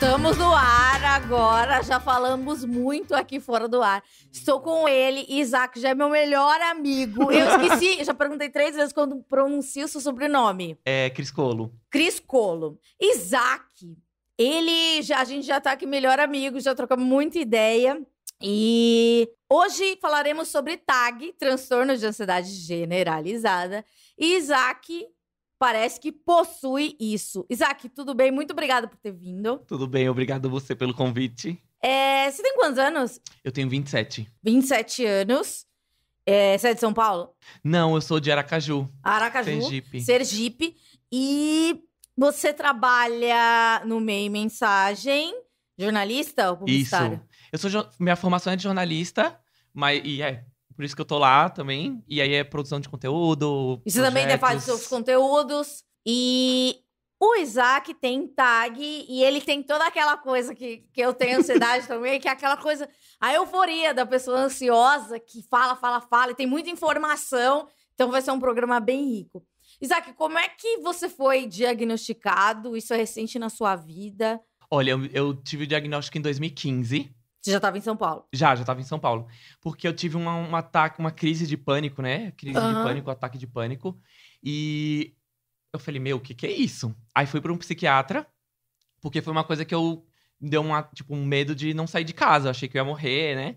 Estamos no ar agora, já falamos muito aqui fora do ar. Estou com ele, Isaac, já é meu melhor amigo. Eu esqueci, já perguntei três vezes quando pronuncio seu sobrenome. É Criscolo. Criscolo. Isaac, ele já, a gente já está aqui melhor amigo, já trocamos muita ideia. E hoje falaremos sobre TAG, transtorno de ansiedade generalizada. E Isaac parece que possui isso. Isaac, tudo bem? Muito obrigada por ter vindo. Tudo bem, obrigado você pelo convite. É, você tem quantos anos? Eu tenho 27. 27 anos. É, você é de São Paulo? Não, eu sou de Aracaju. Aracaju. Sergipe. Sergipe. E você trabalha no meio mensagem, jornalista ou publicitário? Isso. Eu sou minha formação é de jornalista, mas e é por isso que eu tô lá também. E aí é produção de conteúdo. você projetos. também faz os seus conteúdos. E o Isaac tem tag e ele tem toda aquela coisa que, que eu tenho ansiedade também, que é aquela coisa, a euforia da pessoa ansiosa que fala, fala, fala e tem muita informação. Então vai ser um programa bem rico. Isaac, como é que você foi diagnosticado? Isso é recente na sua vida? Olha, eu, eu tive o diagnóstico em 2015. Você já estava em São Paulo? Já, já estava em São Paulo. Porque eu tive um ataque, uma crise de pânico, né? Crise uhum. de pânico, ataque de pânico. E eu falei, meu, o que, que é isso? Aí fui para um psiquiatra, porque foi uma coisa que eu deu uma, tipo, um medo de não sair de casa. Eu achei que eu ia morrer, né?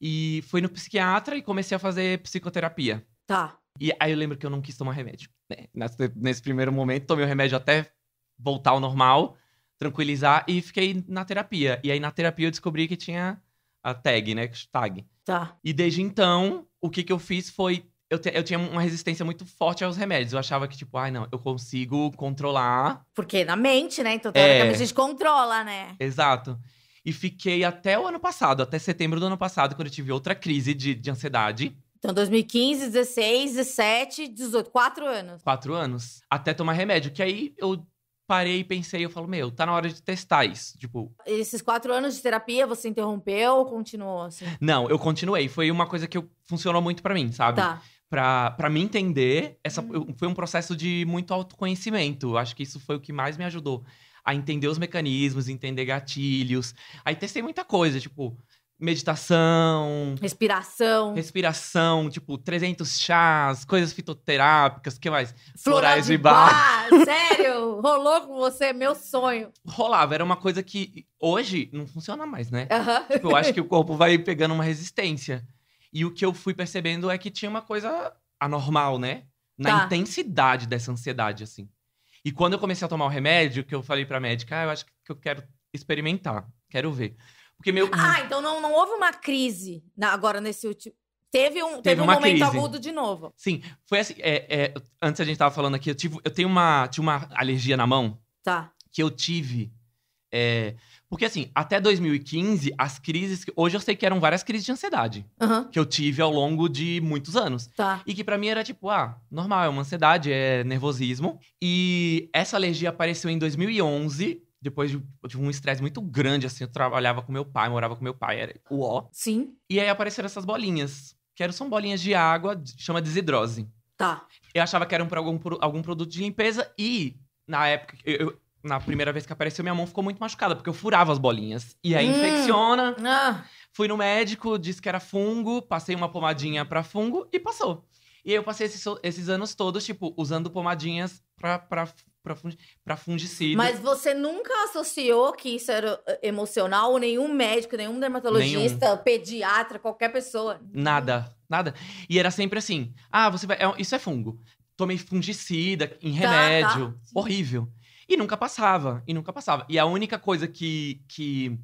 E fui no psiquiatra e comecei a fazer psicoterapia. Tá. E aí eu lembro que eu não quis tomar remédio. Né? nesse primeiro momento, tomei o remédio até voltar ao normal tranquilizar e fiquei na terapia. E aí na terapia eu descobri que tinha a tag, né? É tag. Tá. E desde então, o que, que eu fiz foi. Eu, te, eu tinha uma resistência muito forte aos remédios. Eu achava que, tipo, ai, ah, não, eu consigo controlar. Porque na mente, né? Então, teoricamente, é... a gente controla, né? Exato. E fiquei até o ano passado, até setembro do ano passado, quando eu tive outra crise de, de ansiedade. Então, 2015, 16, 17, 18, quatro anos. Quatro anos. Até tomar remédio. Que aí eu parei e pensei, eu falo, meu, tá na hora de testar isso. Tipo. Esses quatro anos de terapia você interrompeu ou continuou assim? Não, eu continuei. Foi uma coisa que eu, funcionou muito para mim, sabe? Tá. Pra, pra me entender, essa, hum. foi um processo de muito autoconhecimento. Acho que isso foi o que mais me ajudou a entender os mecanismos, entender gatilhos. Aí testei muita coisa, tipo, meditação. Respiração. Respiração, tipo, 300 chás, coisas fitoterápicas, que mais? Florais de bar. sério? Rolou com você, é meu sonho. Rolava, era uma coisa que hoje não funciona mais, né? Tipo, eu acho que o corpo vai pegando uma resistência. E o que eu fui percebendo é que tinha uma coisa anormal, né? Na tá. intensidade dessa ansiedade, assim. E quando eu comecei a tomar o remédio, que eu falei pra médica, ah, eu acho que eu quero experimentar, quero ver. Porque meu. Ah, então não, não houve uma crise na, agora nesse último. Teve um, teve, teve um momento crise. agudo de novo. Sim, foi assim. É, é, antes a gente tava falando aqui, eu, tive, eu tenho uma, tinha uma alergia na mão. Tá. Que eu tive. É, porque assim, até 2015, as crises. Hoje eu sei que eram várias crises de ansiedade uhum. que eu tive ao longo de muitos anos. Tá. E que para mim era tipo, ah, normal, é uma ansiedade, é nervosismo. E essa alergia apareceu em 2011 depois de, de um estresse muito grande, assim, eu trabalhava com meu pai, morava com meu pai, era o ó. Sim. E aí apareceram essas bolinhas, que eram, são bolinhas de água, chama desidrose. Tá. Eu achava que eram para algum, algum produto de limpeza e, na época, eu, eu, na primeira vez que apareceu, minha mão ficou muito machucada, porque eu furava as bolinhas. E aí hum. infecciona. Ah. Fui no médico, disse que era fungo, passei uma pomadinha pra fungo e passou. E aí eu passei esses, esses anos todos, tipo, usando pomadinhas pra, pra pra, fung pra fungicida. Mas você nunca associou que isso era eh, emocional? ou Nenhum médico, nenhum dermatologista, nenhum. pediatra, qualquer pessoa? Nada, nada. E era sempre assim: ah, você vai. É, isso é fungo. Tomei fungicida em remédio. Tá, tá. Horrível. E nunca passava, e nunca passava. E a única coisa que, que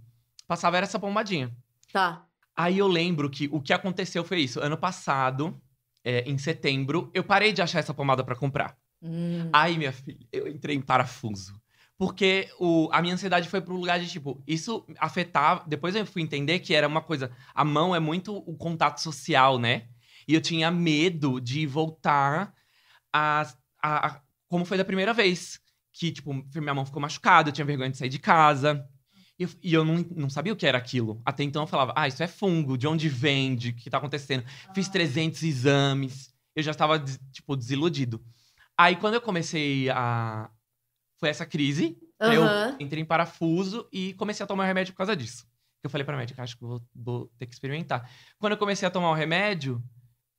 passava era essa pomadinha. Tá. Aí eu lembro que o que aconteceu foi isso. Ano passado, é, em setembro, eu parei de achar essa pomada para comprar. Hum. Ai, minha filha, eu entrei em parafuso. Porque o, a minha ansiedade foi pro lugar de, tipo, isso afetava. Depois eu fui entender que era uma coisa. A mão é muito o contato social, né? E eu tinha medo de voltar a. a, a como foi da primeira vez. Que, tipo, minha mão ficou machucada, eu tinha vergonha de sair de casa. E, e eu não, não sabia o que era aquilo. Até então eu falava, ah, isso é fungo, de onde vende o que tá acontecendo. Fiz 300 ah. exames. Eu já estava, tipo, desiludido. Aí quando eu comecei a. Foi essa crise. Uhum. Eu entrei em parafuso e comecei a tomar remédio por causa disso. Eu falei pra médica, acho que vou, vou ter que experimentar. Quando eu comecei a tomar o remédio,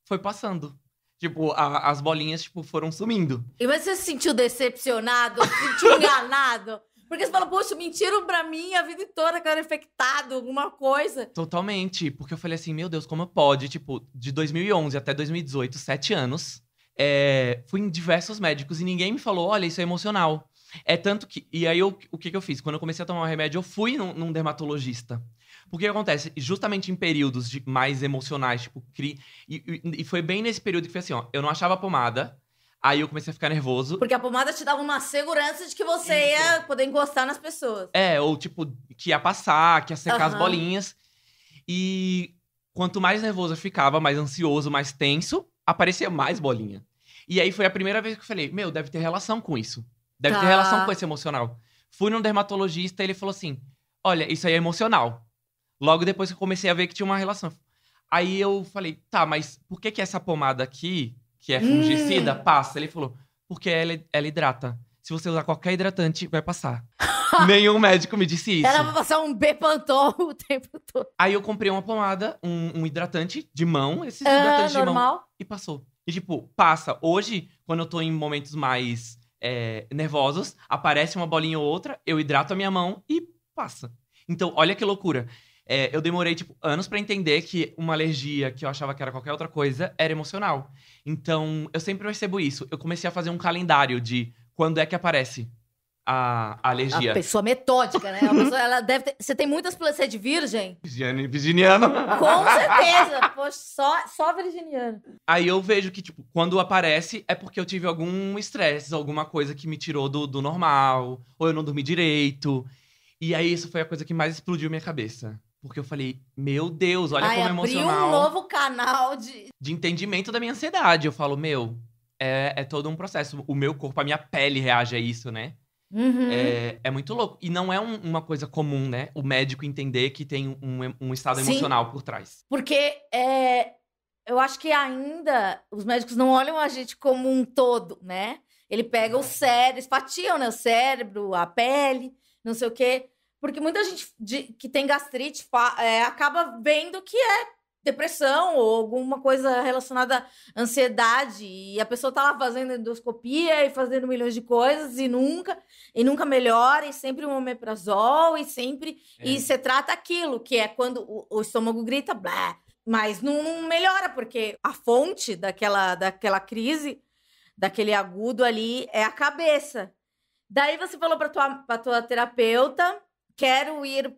foi passando. Tipo, a, as bolinhas, tipo, foram sumindo. E você se sentiu decepcionado? se sentiu enganado? Porque você falou poxa, mentiram pra mim a vida toda que eu era infectado, alguma coisa. Totalmente. Porque eu falei assim, meu Deus, como pode? Tipo, de 2011 até 2018, sete anos, é, fui em diversos médicos e ninguém me falou: olha, isso é emocional. É tanto que. E aí, eu, o que, que eu fiz? Quando eu comecei a tomar o remédio, eu fui num, num dermatologista. Porque acontece, justamente em períodos de, mais emocionais, tipo, cri, e, e, e foi bem nesse período que foi assim: ó, eu não achava pomada, Aí eu comecei a ficar nervoso. Porque a pomada te dava uma segurança de que você Isso. ia poder encostar nas pessoas. É, ou tipo, que ia passar, que ia secar uhum. as bolinhas. E quanto mais nervoso eu ficava, mais ansioso, mais tenso, aparecia mais bolinha. E aí foi a primeira vez que eu falei, meu, deve ter relação com isso. Deve tá. ter relação com esse emocional. Fui num dermatologista e ele falou assim: olha, isso aí é emocional. Logo depois que eu comecei a ver que tinha uma relação. Aí eu falei, tá, mas por que que essa pomada aqui, que é fungicida, hum. passa? Ele falou, porque ela, ela hidrata. Se você usar qualquer hidratante, vai passar. Nenhum médico me disse isso. Ela vai passar um Bepantol o tempo todo. Aí eu comprei uma pomada, um, um hidratante de mão, esses ah, hidratantes normal. de mão. E passou. E tipo, passa. Hoje, quando eu tô em momentos mais é, nervosos, aparece uma bolinha ou outra, eu hidrato a minha mão e passa. Então, olha que loucura. É, eu demorei, tipo, anos para entender que uma alergia que eu achava que era qualquer outra coisa era emocional. Então, eu sempre percebo isso. Eu comecei a fazer um calendário de quando é que aparece a, alergia. A pessoa metódica, né? Pessoa, ela deve ter... Você tem muitas plantas é de virgem? Virginiana. virginiano. Com certeza. Poxa, só, só virginiano. Aí eu vejo que, tipo, quando aparece é porque eu tive algum estresse, alguma coisa que me tirou do, do normal, ou eu não dormi direito. E aí isso foi a coisa que mais explodiu minha cabeça. Porque eu falei, meu Deus, olha Ai, como é emocional. um novo canal de... De entendimento da minha ansiedade. Eu falo, meu, é, é todo um processo. O meu corpo, a minha pele reage a isso, né? Uhum. É, é, muito louco. E não é um, uma coisa comum, né? O médico entender que tem um, um estado Sim, emocional por trás. Porque é, eu acho que ainda os médicos não olham a gente como um todo, né? Ele pega o cérebro, espatiam fatiam né? o cérebro, a pele, não sei o quê. Porque muita gente de, que tem gastrite fa, é, acaba vendo que é depressão ou alguma coisa relacionada à ansiedade e a pessoa tá lá fazendo endoscopia e fazendo milhões de coisas e nunca e nunca melhora e sempre um omeprazol e sempre é. e você trata aquilo que é quando o, o estômago grita blá, mas não, não, melhora porque a fonte daquela daquela crise daquele agudo ali é a cabeça. Daí você falou para tua para tua terapeuta, quero ir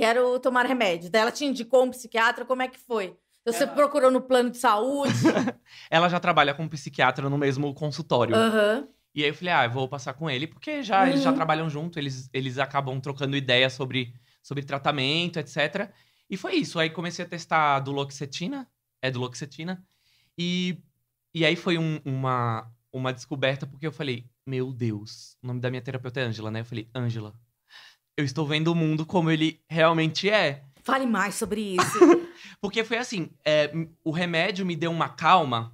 quero tomar remédio. Daí ela te indicou um psiquiatra, como é que foi? Então, você ela... procurou no plano de saúde? ela já trabalha com um psiquiatra no mesmo consultório. Uhum. E aí eu falei, ah, eu vou passar com ele, porque já, uhum. eles já uhum. trabalham junto, eles, eles acabam trocando ideias sobre, sobre tratamento, etc. E foi isso. Aí comecei a testar duloxetina, é duloxetina, e, e aí foi um, uma, uma descoberta, porque eu falei, meu Deus, o nome da minha terapeuta é Ângela, né? Eu falei, Ângela, eu estou vendo o mundo como ele realmente é. Fale mais sobre isso. Porque foi assim: é, o remédio me deu uma calma.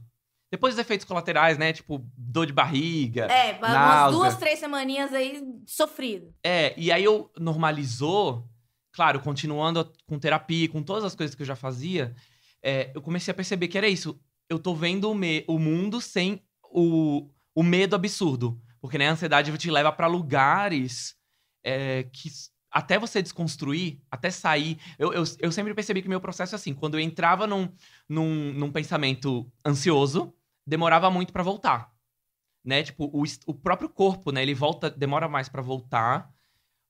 Depois dos efeitos colaterais, né? Tipo, dor de barriga. É, umas duas, três semaninhas aí sofrido. É, e aí eu normalizou, claro, continuando com terapia, com todas as coisas que eu já fazia, é, eu comecei a perceber que era isso. Eu tô vendo o, me o mundo sem o, o medo absurdo. Porque né, a ansiedade te leva para lugares é, que até você desconstruir, até sair. Eu, eu, eu, sempre percebi que meu processo é assim: quando eu entrava num, num, num pensamento ansioso, demorava muito para voltar. Né? Tipo, o, o próprio corpo, né? Ele volta, demora mais para voltar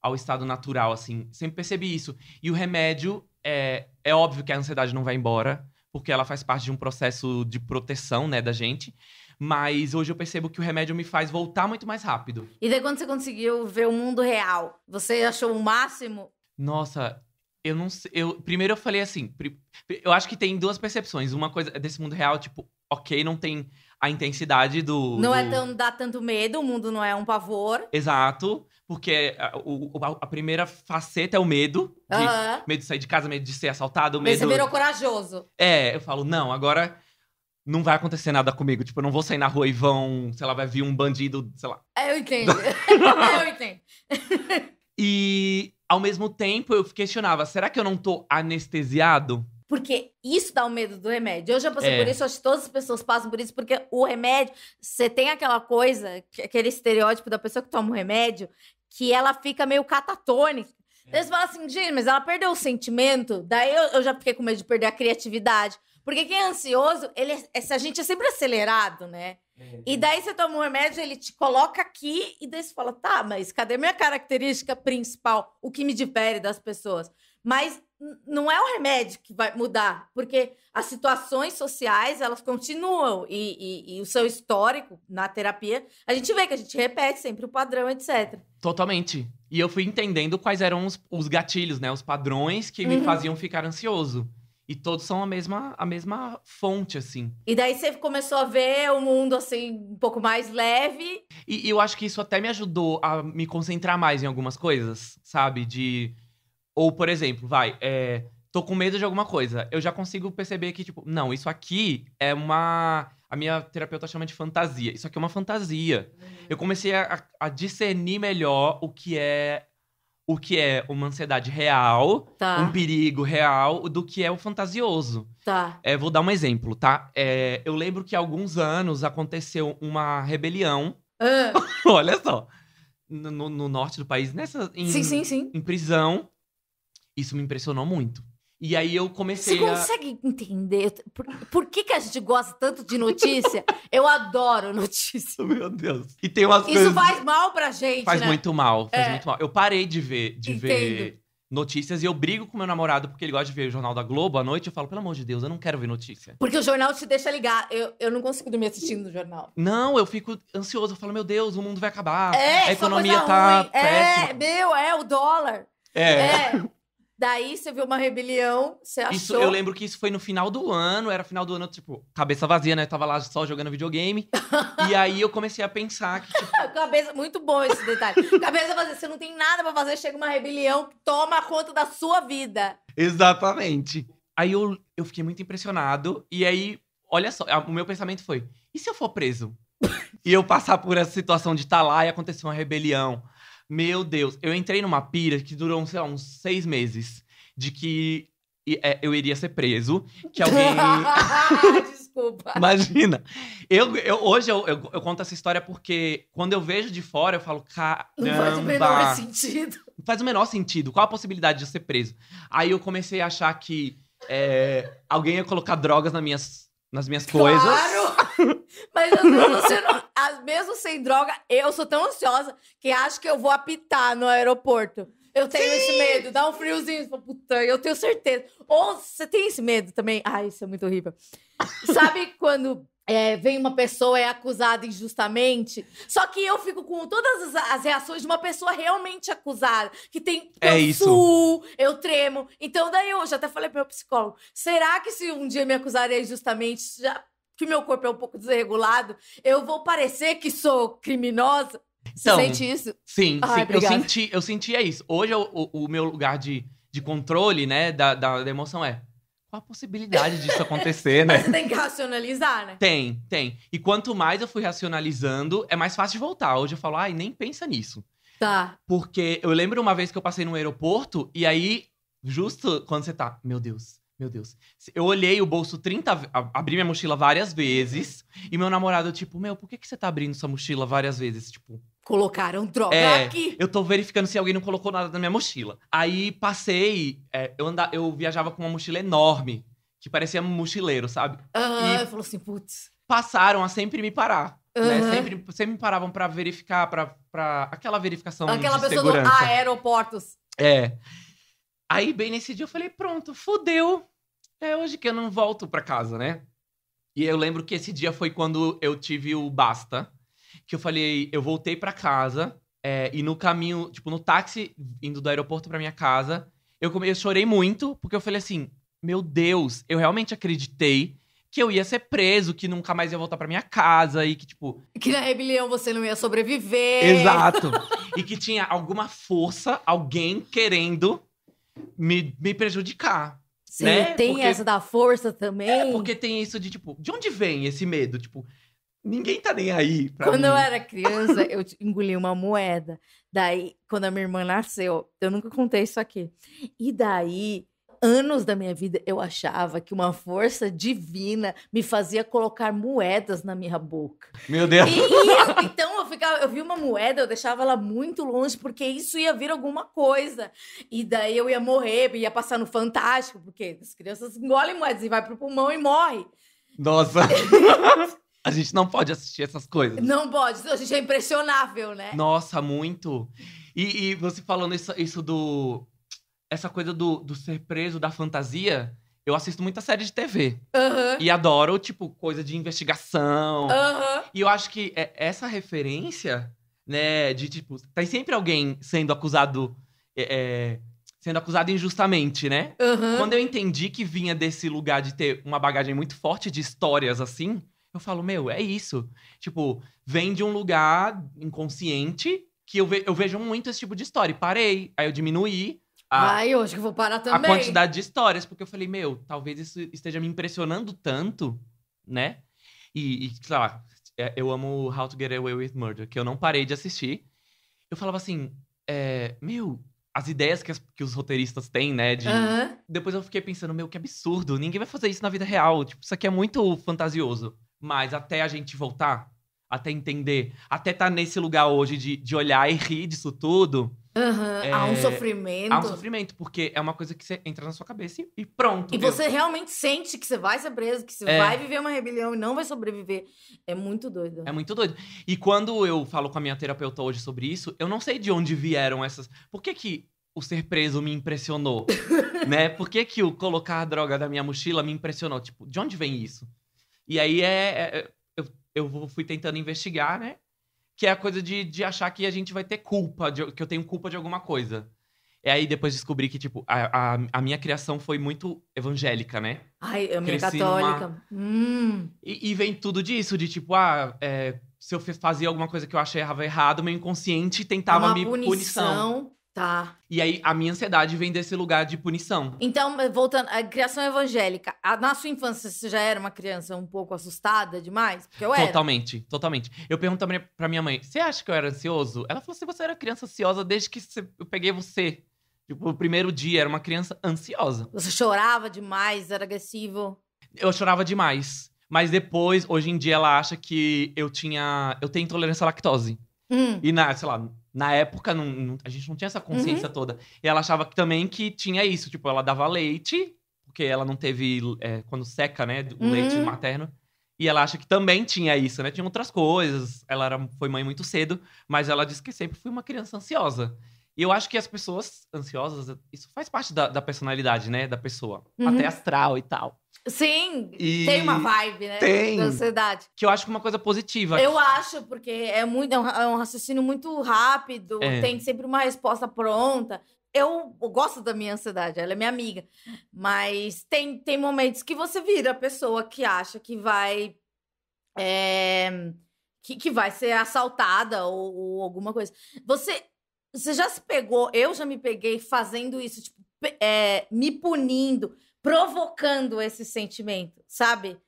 ao estado natural, assim. Sempre percebi isso. E o remédio é, é óbvio que a ansiedade não vai embora, porque ela faz parte de um processo de proteção, né, da gente. Mas hoje eu percebo que o remédio me faz voltar muito mais rápido. E daí quando você conseguiu ver o mundo real, você achou o máximo? Nossa, eu não sei. Eu, primeiro eu falei assim. Eu acho que tem duas percepções. Uma coisa desse mundo real, tipo, ok, não tem a intensidade do. Não é do... é tão. dá tanto medo, o mundo não é um pavor. Exato. Porque a, o, a primeira faceta é o medo. De, uhum. Medo de sair de casa, medo de ser assaltado, medo. Mas você virou corajoso. É, eu falo, não, agora não vai acontecer nada comigo. Tipo, eu não vou sair na rua e vão, sei lá, vai vir um bandido, sei lá. É, eu entendo. É, eu entendo. e ao mesmo tempo eu questionava, será que eu não tô anestesiado? Porque isso dá o medo do remédio. Eu já passei é. por isso, acho que todas as pessoas passam por isso, porque o remédio, você tem aquela coisa, aquele estereótipo da pessoa que toma o um remédio, que ela fica meio catatônica. É. Eles falam assim, gente, mas ela perdeu o sentimento. Daí eu, eu já fiquei com medo de perder a criatividade. Porque quem é ansioso, ele, é, essa gente é sempre acelerado, né? É, e uhum. daí você toma um remédio, ele te coloca aqui e daí você fala, tá, mas cadê minha característica principal? O que me difere das pessoas? Mas não é o remédio que vai mudar, porque as situações sociais, elas continuam e, e, e o seu histórico na terapia, a gente vê que a gente repete sempre o padrão, etc. Totalmente. E eu fui entendendo quais eram os, os gatilhos, né? Os padrões que me uhum. faziam ficar ansioso. E todos são a mesma, a mesma fonte, assim. E daí você começou a ver o mundo, assim, um pouco mais leve. E, e eu acho que isso até me ajudou a me concentrar mais em algumas coisas, sabe? De. Ou, por exemplo, vai, é... tô com medo de alguma coisa. Eu já consigo perceber que, tipo, não, isso aqui é uma. A minha terapeuta chama de fantasia. Isso aqui é uma fantasia. Uhum. Eu comecei a, a discernir melhor o que é o que é uma ansiedade real, tá. um perigo real, do que é o fantasioso. Tá. É, vou dar um exemplo, tá? É, eu lembro que há alguns anos aconteceu uma rebelião. Uh. Olha só. No, no, norte do país, nessa. Em, sim, sim, sim. Em prisão. Isso me impressionou muito. E aí eu comecei Você a... consegue entender por, por, que, que a gente gosta tanto de notícia? eu adoro notícia. Meu Deus. E tem umas Isso coisas... faz mal pra gente, Faz né? muito mal, faz é. muito mal. Eu parei de ver, de ver notícias e eu brigo com meu namorado porque ele gosta de ver o jornal da Globo à noite. Eu falo, pelo amor de Deus, eu não quero ver notícia. Porque o jornal te deixa ligar. Eu, eu não consigo dormir assistindo o jornal. Não, eu fico ansioso. Eu falo, meu Deus, o mundo vai acabar. É, a é economia tá ruim. É, péssima. É, meu, é o dólar. É. é. Daí você viu uma rebelião, você achou... Isso, eu lembro que isso foi no final do ano, era final do ano, tipo, cabeça vazia, né? Eu tava lá só jogando videogame. e aí eu comecei a pensar que, tipo... cabeça, muito bom esse detalhe. cabeça vazia, você não tem nada para fazer, chega uma rebelião, toma conta da sua vida. Exatamente. Aí eu, eu fiquei muito impressionado. E aí, olha só, o meu pensamento foi: e se eu for preso? e eu passar por essa situação de estar tá lá e acontecer uma rebelião? Meu Deus, eu entrei numa pira que durou, sei lá, uns seis meses. De que é, eu iria ser preso, que alguém. Desculpa. Imagina. Eu, eu hoje eu, eu, eu, conto essa história porque quando eu vejo de fora, eu falo, cara. Não faz o menor sentido. Não faz o menor sentido. Qual a possibilidade de eu ser preso? Aí eu comecei a achar que é, alguém ia colocar drogas nas minhas, nas minhas claro. coisas. Mas às vezes, mesmo sem droga, eu sou tão ansiosa que acho que eu vou apitar no aeroporto. Eu tenho Sim! esse medo, dá um friozinho. Puta, eu tenho certeza. Ou você tem esse medo também? Ai, isso é muito horrível. Sabe quando é, vem uma pessoa é acusada injustamente. Só que eu fico com todas as, as reações de uma pessoa realmente acusada. Que tem. Que é eu isso. Suo, eu tremo. Então, daí eu já até falei pro meu psicólogo: será que se um dia me acusarem injustamente, já que meu corpo é um pouco desregulado, eu vou parecer que sou criminosa? Então, Você sente isso? Sim, sim. Eu, senti, eu é sentia isso. Hoje o, o, meu lugar de, de controle, né, da, da, da emoção é qual a possibilidade disso acontecer, né? Você tem que racionalizar, né? Tem, tem. E quanto mais eu fui racionalizando, é mais fácil de voltar. Hoje eu falo, ai, nem pensa nisso. Tá. Porque eu lembro uma vez que eu passei num aeroporto e aí, justo quando você tá, meu Deus, meu Deus. Eu olhei o bolso 30 abri minha mochila várias vezes. E meu namorado, tipo, meu, por que, que você tá abrindo sua mochila várias vezes? Tipo. Colocaram droga é, aqui. Eu tô verificando se alguém não colocou nada na minha mochila. Aí passei. É, eu, andava, eu viajava com uma mochila enorme, que parecia um mochileiro, sabe? Ah, e falou assim, putz. Passaram a sempre me parar. Uhum. Né? Sempre, sempre me paravam para verificar, para aquela verificação. Aquela de pessoa segurança. do aeroportos. É. Aí, bem nesse dia, eu falei: pronto, fudeu. É hoje que eu não volto pra casa, né? E eu lembro que esse dia foi quando eu tive o basta. Que eu falei: eu voltei pra casa. É, e no caminho, tipo, no táxi, indo do aeroporto pra minha casa, eu, come... eu chorei muito, porque eu falei assim: meu Deus, eu realmente acreditei que eu ia ser preso, que nunca mais ia voltar para minha casa e que tipo que na rebelião você não ia sobreviver. Exato. e que tinha alguma força, alguém querendo me, me prejudicar. Sim, né? tem porque... essa da força também. É, porque tem isso de, tipo, de onde vem esse medo? Tipo, ninguém tá nem aí pra Quando mim. eu era criança, eu engoli uma moeda. Daí, quando a minha irmã nasceu, eu nunca contei isso aqui. E daí, anos da minha vida eu achava que uma força divina me fazia colocar moedas na minha boca. Meu Deus! então eu ficava, eu vi uma moeda, eu deixava ela muito longe, porque isso ia vir alguma coisa. E daí eu ia morrer, ia passar no Fantástico, porque as crianças engolem moedas e vai pro pulmão e morre. Nossa! A gente não pode assistir essas coisas. Não pode, a gente é impressionável, né? Nossa, muito. E, e você falando isso, isso do essa coisa do, do ser preso, da fantasia, eu assisto muita série de TV. Uhum. E adoro, tipo, coisa de investigação. Uhum. E eu acho que é, essa referência, né, de tipo, tem sempre alguém sendo acusado. É, é sendo acusado injustamente, né? Uhum. Quando eu entendi que vinha desse lugar de ter uma bagagem muito forte de histórias assim, eu falo, meu, é isso. Tipo, vem de um lugar inconsciente que eu, ve eu vejo muito esse tipo de história. E parei, aí eu diminuí, a, Ai, hoje que eu vou parar também. A quantidade de histórias, porque eu falei, meu, talvez isso esteja me impressionando tanto, né? E, e sei lá, é, eu amo How to Get Away with Murder, que eu não parei de assistir. Eu falava assim, é, meu, as ideias que, as, que, os roteiristas têm, né? De... Depois eu fiquei pensando, meu, que absurdo, ninguém vai fazer isso na vida real. Tipo, isso aqui é muito fantasioso. Mas até a gente voltar, até entender, até estar tá nesse lugar hoje de, de olhar e rir disso tudo, Uhum, é, há um sofrimento. Há um sofrimento, porque é uma coisa que você entra na sua cabeça e, e pronto. E você realmente sente que você vai ser preso, que você é. vai viver uma rebelião e não vai sobreviver. É muito doido. É muito doido. E quando eu falo com a minha terapeuta hoje sobre isso, eu não sei de onde vieram essas. Por que que o ser preso me impressionou? né? Por que que o colocar a droga da minha mochila me impressionou? Tipo, de onde vem isso? E aí é, é, é eu, eu fui tentando investigar, né? que é a coisa de, de achar que a gente vai ter culpa, de, que eu tenho culpa de alguma coisa. E é aí depois descobri que, tipo, a, a, a minha criação foi muito evangélica, né? Ai, eu minha católica. Numa... Hum. E, e, vem tudo disso, de tipo, ah, é, se eu fazia alguma coisa que eu achava errado, meu inconsciente tentava Uma me punição. punição. Tá. E aí, a minha ansiedade vem desse lugar de punição. Então, eh, voltando, a criação evangélica. A, na sua infância, você já era uma criança um pouco assustada demais? Porque eu era. Totalmente, totalmente. Eu pergunto também pra minha mãe: você acha que eu era ansioso? Ela falou assim: você era criança ansiosa desde que eu peguei você. Tipo, o primeiro dia, era uma criança ansiosa. Você chorava demais, era agressivo. Eu chorava demais. Mas depois, hoje em dia, ela acha que eu tinha. Eu tenho intolerância à lactose. Hum. E na, sei lá, na época, não, não, a gente não tinha essa consciência uhum. toda. E ela achava que, também que tinha isso. Tipo, ela dava leite, porque ela não teve. É, quando seca, né? O uhum. leite materno. E ela acha que também tinha isso, né? Tinha outras coisas. Ela era, foi mãe muito cedo, mas ela disse que sempre foi uma criança ansiosa. E eu acho que as pessoas ansiosas, isso faz parte da, da personalidade, né? Da pessoa. Uhum. Até astral e tal. Sim, e... tem uma vibe, né? Tem. Da ansiedade. Que eu acho que é uma coisa positiva. Eu acho, porque é, muito, é, um, é um raciocínio muito rápido, é. tem sempre uma resposta pronta. Eu, eu gosto da minha ansiedade, ela é minha amiga. Mas tem, tem momentos que você vira a pessoa que acha que vai. É, que, que vai ser assaltada ou, ou alguma coisa. Você você já se pegou, eu já me peguei fazendo isso, tipo, é, me punindo, provocando esse sentimento, sabe?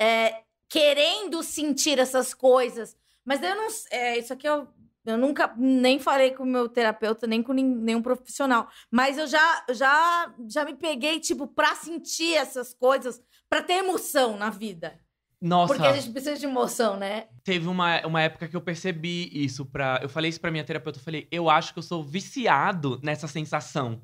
É, querendo sentir essas coisas. Mas eu não. É, isso aqui eu, eu nunca nem falei com o meu terapeuta, nem com nenhum profissional. Mas eu já, já, já me peguei, tipo, pra sentir essas coisas, pra ter emoção na vida. Nossa. Porque a gente precisa de emoção, né? Teve uma, uma época que eu percebi isso pra. Eu falei isso pra minha terapeuta, eu falei, eu acho que eu sou viciado nessa sensação.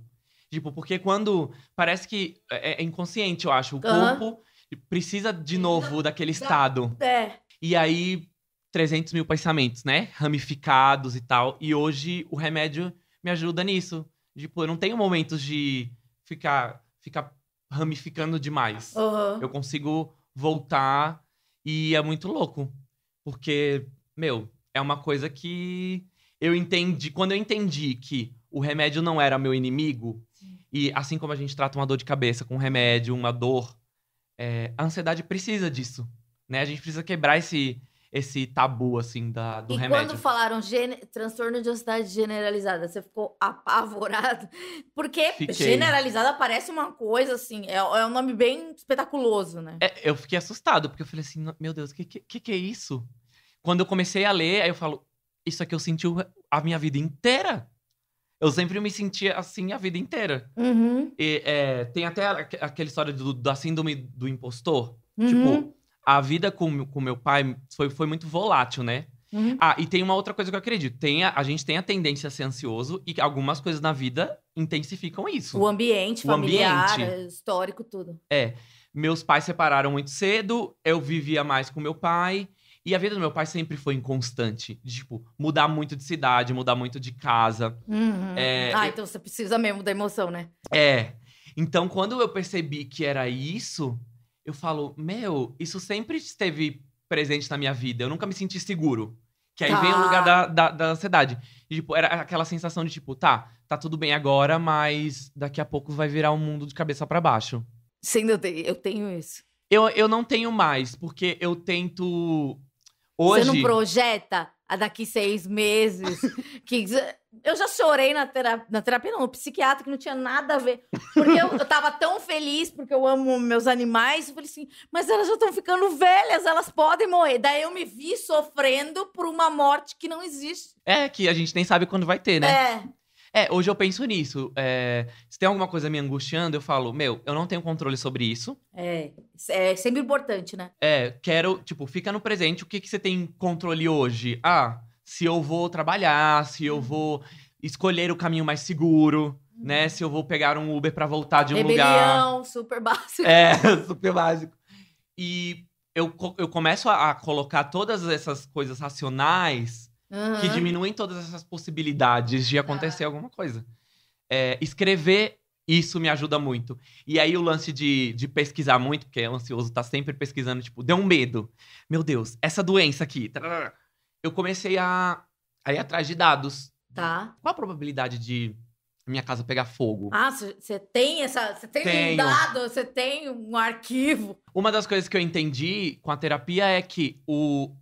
Tipo, porque quando. Parece que é, é, é inconsciente, eu acho. O uhum. corpo precisa de novo daquele é. estado. É. E aí, 300 mil pensamentos, né? Ramificados e tal. E hoje o remédio me ajuda nisso. Tipo, eu não tenho momentos de ficar, ficar ramificando demais. Uhum. Eu consigo voltar e é muito louco. Porque, meu, é uma coisa que eu entendi. Quando eu entendi que o remédio não era meu inimigo, Sim. e assim como a gente trata uma dor de cabeça com um remédio, uma dor, é, a ansiedade precisa disso. Né? A gente precisa quebrar esse, esse tabu, assim, da, do e remédio. E quando falaram transtorno de ansiedade generalizada, você ficou apavorado? Porque fiquei. generalizada parece uma coisa, assim, é, é, um nome bem espetaculoso, né? É, eu fiquei assustado, porque eu falei assim, meu Deus, o que, que, que é isso? Quando eu comecei a ler, aí eu falo, isso aqui eu senti a minha vida inteira. Eu sempre me sentia assim a vida inteira. Uhum. E, é, tem até aquela história do, da síndrome do impostor. Uhum. Tipo, a vida com, com meu pai foi, foi muito volátil, né? Uhum. Ah, e tem uma outra coisa que eu acredito. Tem a, a, gente tem a tendência a ser ansioso e algumas coisas na vida intensificam isso. O ambiente, o familiar, ambiente. histórico, tudo. É. Meus pais separaram muito cedo, eu vivia mais com meu pai. E a vida do meu pai sempre foi inconstante. tipo, mudar muito de cidade, mudar muito de casa. Uhum. É, ah, então você precisa mesmo da emoção, né? É. Então, quando eu percebi que era isso, eu falo, meu, isso sempre esteve presente na minha vida. Eu nunca me senti seguro. Que aí tá. vem o lugar da, da, da, ansiedade. E, tipo, era aquela sensação de, tipo, tá, tá tudo bem agora, mas daqui a pouco vai virar um mundo de cabeça para baixo. Sim, eu tenho, eu tenho isso. Eu, eu não tenho mais, porque eu tento. Hoje... Você não projeta a daqui seis meses? que... Eu já chorei na, terapia, na terapia, não, no psiquiatra, que não tinha nada a ver. Porque eu, eu tava tão feliz, porque eu amo meus animais. Eu falei assim, mas elas já estão ficando velhas, elas podem morrer. Daí eu me vi sofrendo por uma morte que não existe. É, que a gente nem sabe quando vai ter, né? É. É, hoje eu penso nisso. É, se tem alguma coisa me angustiando, eu falo, meu, eu não tenho controle sobre isso. É, é sempre importante, né? É, quero, tipo, fica no presente, o que, que você tem controle hoje? Ah, se eu vou trabalhar, se eu uhum. vou escolher o caminho mais seguro, né? Uhum. Se eu vou pegar um Uber para voltar de um Rebelião, lugar. super básico. É, super básico. E eu, eu começo a, colocar todas essas coisas racionais uhum. que diminuem todas essas possibilidades de acontecer ah. alguma coisa. É, escrever isso me ajuda muito. E aí o lance de, de pesquisar muito, porque é ansioso, tá sempre pesquisando, tipo, deu um medo. Meu Deus, essa doença aqui eu comecei a, a ir atrás de dados. Tá. Qual a probabilidade de minha casa pegar fogo? Ah, você tem essa. Você tem Tenho. um dado, você tem um arquivo. Uma das coisas que eu entendi com a terapia é que o,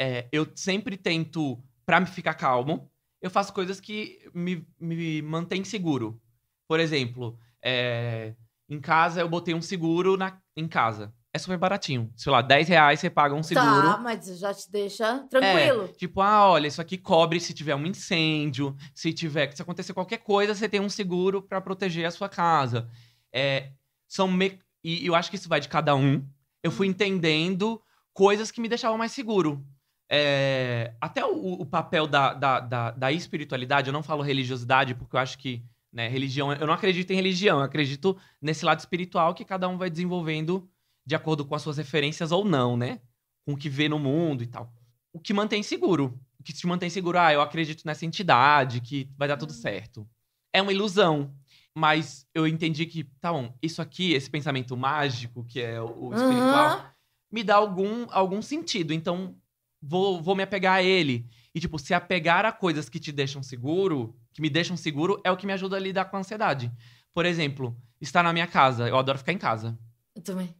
é, eu sempre tento, pra me ficar calmo, eu faço coisas que me, me mantêm seguro. Por exemplo, é, em casa eu botei um seguro na, em casa é super baratinho. Sei lá, 10 reais você paga um tá, seguro. Tá, mas já te deixa é, tranquilo. É, tipo, ah, olha, isso aqui cobre se tiver um incêndio, se tiver, se acontecer qualquer coisa, você tem um seguro para proteger a sua casa. É, são me... E eu acho que isso vai de cada um. Eu fui entendendo coisas que me deixavam mais seguro. É, até o, o papel da, da, da, da, espiritualidade, eu não falo religiosidade, porque eu acho que né, religião. Eu não acredito em religião, eu acredito nesse lado espiritual que cada um vai desenvolvendo de acordo com as suas referências ou não, né? Com o que vê no mundo e tal. O que mantém seguro. O que te mantém seguro, ah, eu acredito nessa entidade, que vai dar tudo uhum. certo. É uma ilusão. Mas eu entendi que, tá bom, isso aqui, esse pensamento mágico, que é o espiritual, uhum. me dá algum, algum sentido. Então, vou, vou me apegar a ele. E, tipo, se apegar a coisas que te deixam seguro, que me deixam seguro, é o que me ajuda a lidar com a ansiedade. Por exemplo, estar na minha casa. Eu adoro ficar em casa. Eu também.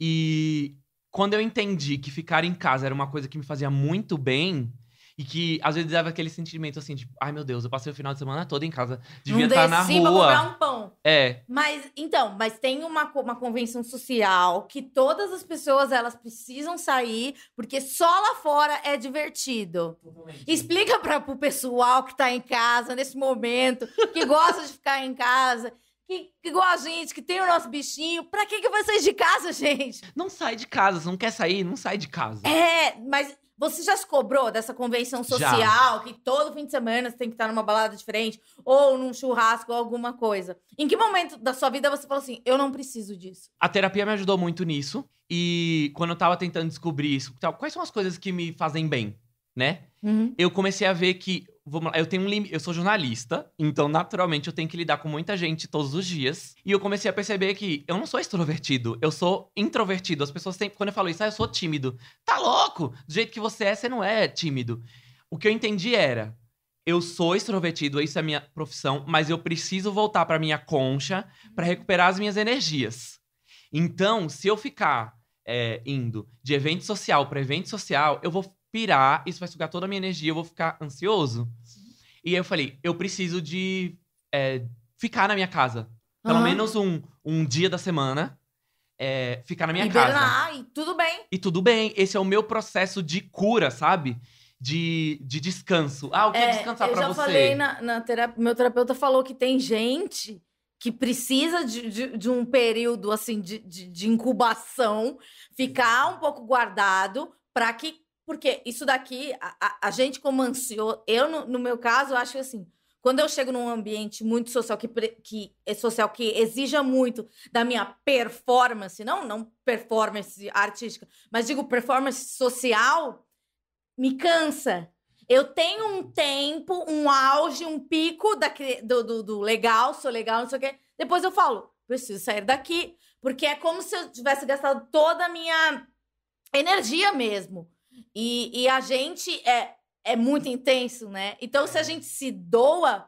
E quando eu entendi que ficar em casa era uma coisa que me fazia muito bem, e que às vezes dava aquele sentimento assim, tipo, ai meu Deus, eu passei o final de semana todo em casa, devia estar na rua. Pra comprar um pão. É. Mas então, mas tem uma, uma convenção social que todas as pessoas elas precisam sair, porque só lá fora é divertido. Totalmente. Explica para o pessoal que está em casa nesse momento, que gosta de ficar em casa que, igual a gente, que tem o nosso bichinho, pra que, que vai sair de casa, gente? Não sai de casa, não quer sair, não sai de casa. É, mas você já se cobrou dessa convenção social já. que todo fim de semana você tem que estar numa balada diferente ou num churrasco ou alguma coisa? Em que momento da sua vida você falou assim, eu não preciso disso? A terapia me ajudou muito nisso. E quando eu tava tentando descobrir isso, quais são as coisas que me fazem bem, né? Uhum. Eu comecei a ver que vamos lá, eu tenho um limite, eu sou jornalista, então naturalmente eu tenho que lidar com muita gente todos os dias. E eu comecei a perceber que eu não sou extrovertido, eu sou introvertido. As pessoas sempre, quando eu falo isso, ah, eu sou tímido. Tá louco? Do jeito que você é, você não é tímido. O que eu entendi era, eu sou extrovertido, isso é a minha profissão, mas eu preciso voltar para minha concha para recuperar as minhas energias. Então, se eu ficar é, indo de evento social para evento social, eu vou pirar, isso vai sugar toda a minha energia, eu vou ficar ansioso. Sim. E eu falei, eu preciso de é, ficar na minha casa. Pelo uhum. menos um, um dia da semana. É, ficar na minha e casa. Lá, e tudo bem. E tudo bem. Esse é o meu processo de cura, sabe? De, de descanso. Ah, o que é, é descansar pra você? Eu já falei na, na terapia. Meu terapeuta falou que tem gente que precisa de, de, de, um período assim de, de, de incubação, ficar um pouco guardado para que porque isso daqui, a, a, a gente como ansioso, eu, no, no, meu caso, acho que assim, quando eu chego num ambiente muito social que, que é social que exija muito da minha performance, não, não performance artística, mas digo performance social, me cansa. Eu tenho um tempo, um auge, um pico da, do, do, do legal, sou legal, não sei o quê. Depois eu falo, preciso sair daqui. Porque é como se eu tivesse gastado toda a minha energia mesmo. E, e a gente é, é muito intenso, né? Então, se a é. gente se doa.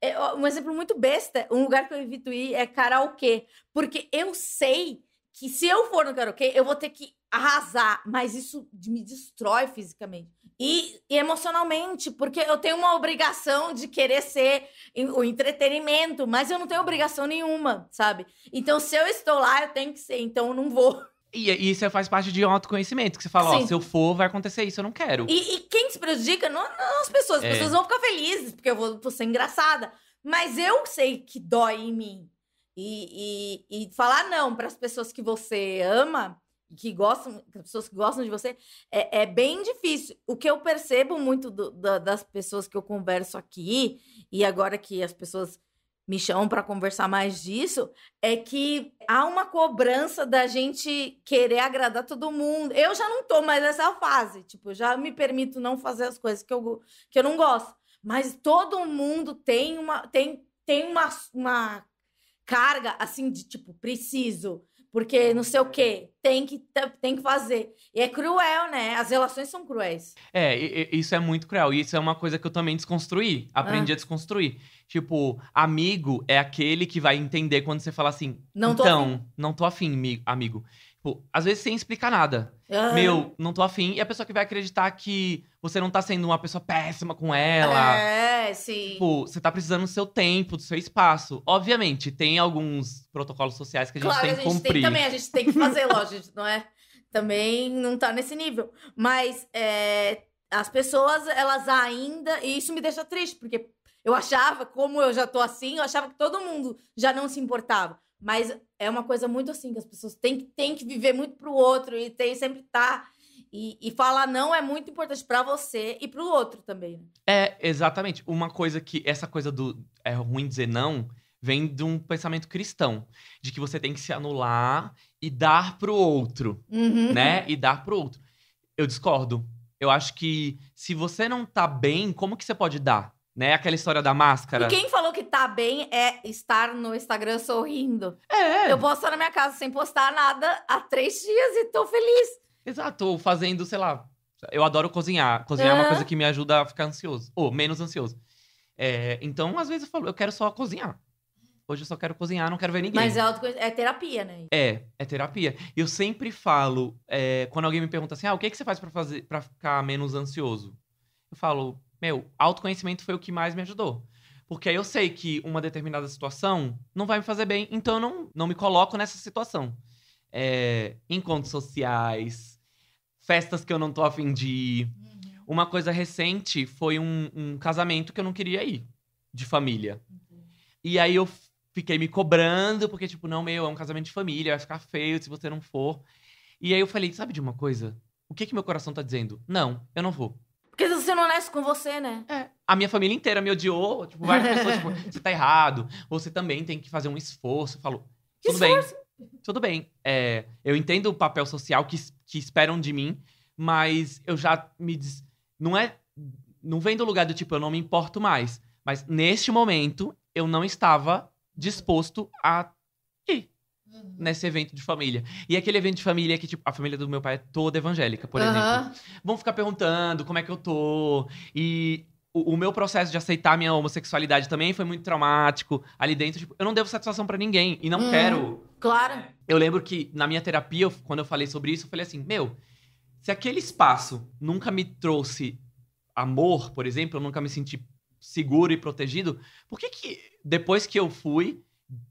É um exemplo muito besta, um lugar que eu evito ir é karaokê. Porque eu sei que se eu for no karaokê, eu vou ter que arrasar, mas isso me destrói fisicamente e, e, emocionalmente, porque eu tenho uma obrigação de querer ser o entretenimento, mas eu não tenho obrigação nenhuma, sabe? Então, se eu estou lá, eu tenho que ser, então eu não vou. E, e isso faz parte de um autoconhecimento, que você fala, ó, se eu for, vai acontecer isso, eu não quero. E, e quem se prejudica não, não as pessoas. As é. pessoas vão ficar felizes, porque eu vou, vou ser engraçada. Mas eu sei que dói em mim. E, e, e falar não para as pessoas que você ama, que gostam, pessoas que gostam de você, é, é bem difícil. O que eu percebo muito do, da, das pessoas que eu converso aqui, e agora que as pessoas me chamam para conversar mais disso, é que há uma cobrança da gente querer agradar todo mundo. Eu já não tô mais nessa fase, tipo, já me permito não fazer as coisas que eu, que eu não gosto. Mas todo mundo tem uma tem, tem uma, uma carga assim de tipo, preciso porque não sei o que tem que, tem que fazer. E é cruel, né? As relações são cruéis. É, isso é muito cruel. E isso é uma coisa que eu também desconstruí. Aprendi ah. a desconstruir. Tipo, amigo é aquele que vai entender quando você fala assim: não então, afim. não tô afim, amigo. Tipo, às vezes sem explicar nada. Ah. Meu, não tô afim. E a pessoa que vai acreditar que você não tá sendo uma pessoa péssima com ela. É, sim. Tipo, você tá precisando do seu tempo, do seu espaço. Obviamente, tem alguns protocolos sociais que a gente claro, tem a gente que cumprir. Tem, também, a gente tem que fazer, lógico, não é? Também não tá nesse nível. Mas é, as pessoas, elas ainda. E isso me deixa triste, porque eu achava, como eu já tô assim, eu achava que todo mundo já não se importava. Mas é uma coisa muito assim, que as pessoas têm, têm que viver muito pro outro e tem sempre tá. E, e falar não é muito importante para você e pro outro também. Né? É, exatamente. Uma coisa que. Essa coisa do. É ruim dizer não vem de um pensamento cristão, de que você tem que se anular e dar pro outro, uhum. né? E dar pro outro. Eu discordo. Eu acho que se você não tá bem, como que você pode dar? né? Aquela história da máscara. E quem falou que tá bem é estar no Instagram sorrindo. É. Eu posso estar na minha casa sem postar nada há três dias e tô feliz. Exato, ou fazendo, sei lá. Eu adoro cozinhar. Cozinhar é, é uma coisa que me ajuda a ficar ansioso. Ou menos ansioso. É, então, às vezes eu falo, eu quero só cozinhar. Hoje eu só quero cozinhar, não quero ver ninguém. Mas é, auto... é terapia, né? É, é terapia. Eu sempre falo, é, quando alguém me pergunta assim, ah, o que, é que você faz para fazer para ficar menos ansioso? Eu falo, meu, autoconhecimento foi o que mais me ajudou. Porque aí eu sei que uma determinada situação não vai me fazer bem, então eu não, não me coloco nessa situação. É, encontros sociais, festas que eu não tô afim de ir. Uhum. Uma coisa recente foi um, um, casamento que eu não queria ir, de família. Uhum. E aí eu fiquei me cobrando, porque, tipo, não, meu, é um casamento de família, vai ficar feio se você não for. E aí eu falei, sabe de uma coisa? O que que meu coração tá dizendo? Não, eu não vou. Porque você sendo honesto com você, né? É. A minha família inteira me odiou. Tipo, várias pessoas, tipo, você tá errado. você também tem que fazer um esforço. Falou, tudo esforço? bem. Tudo bem. É, eu entendo o papel social que, que esperam de mim, mas eu já me... Des... Não é... Não vem do lugar do tipo, eu não me importo mais. Mas neste momento, eu não estava disposto a ir nesse evento de família. E é aquele evento de família que, tipo, a família do meu pai é toda evangélica, por uhum. exemplo. Vão ficar perguntando como é que eu tô. E o, o, meu processo de aceitar a minha homossexualidade também foi muito traumático ali dentro. Tipo, eu não devo satisfação para ninguém e não hum, quero. Claro. Eu lembro que na minha terapia, quando eu falei sobre isso, eu falei assim: meu, se aquele espaço nunca me trouxe amor, por exemplo, eu nunca me senti seguro e protegido, por que que depois que eu fui,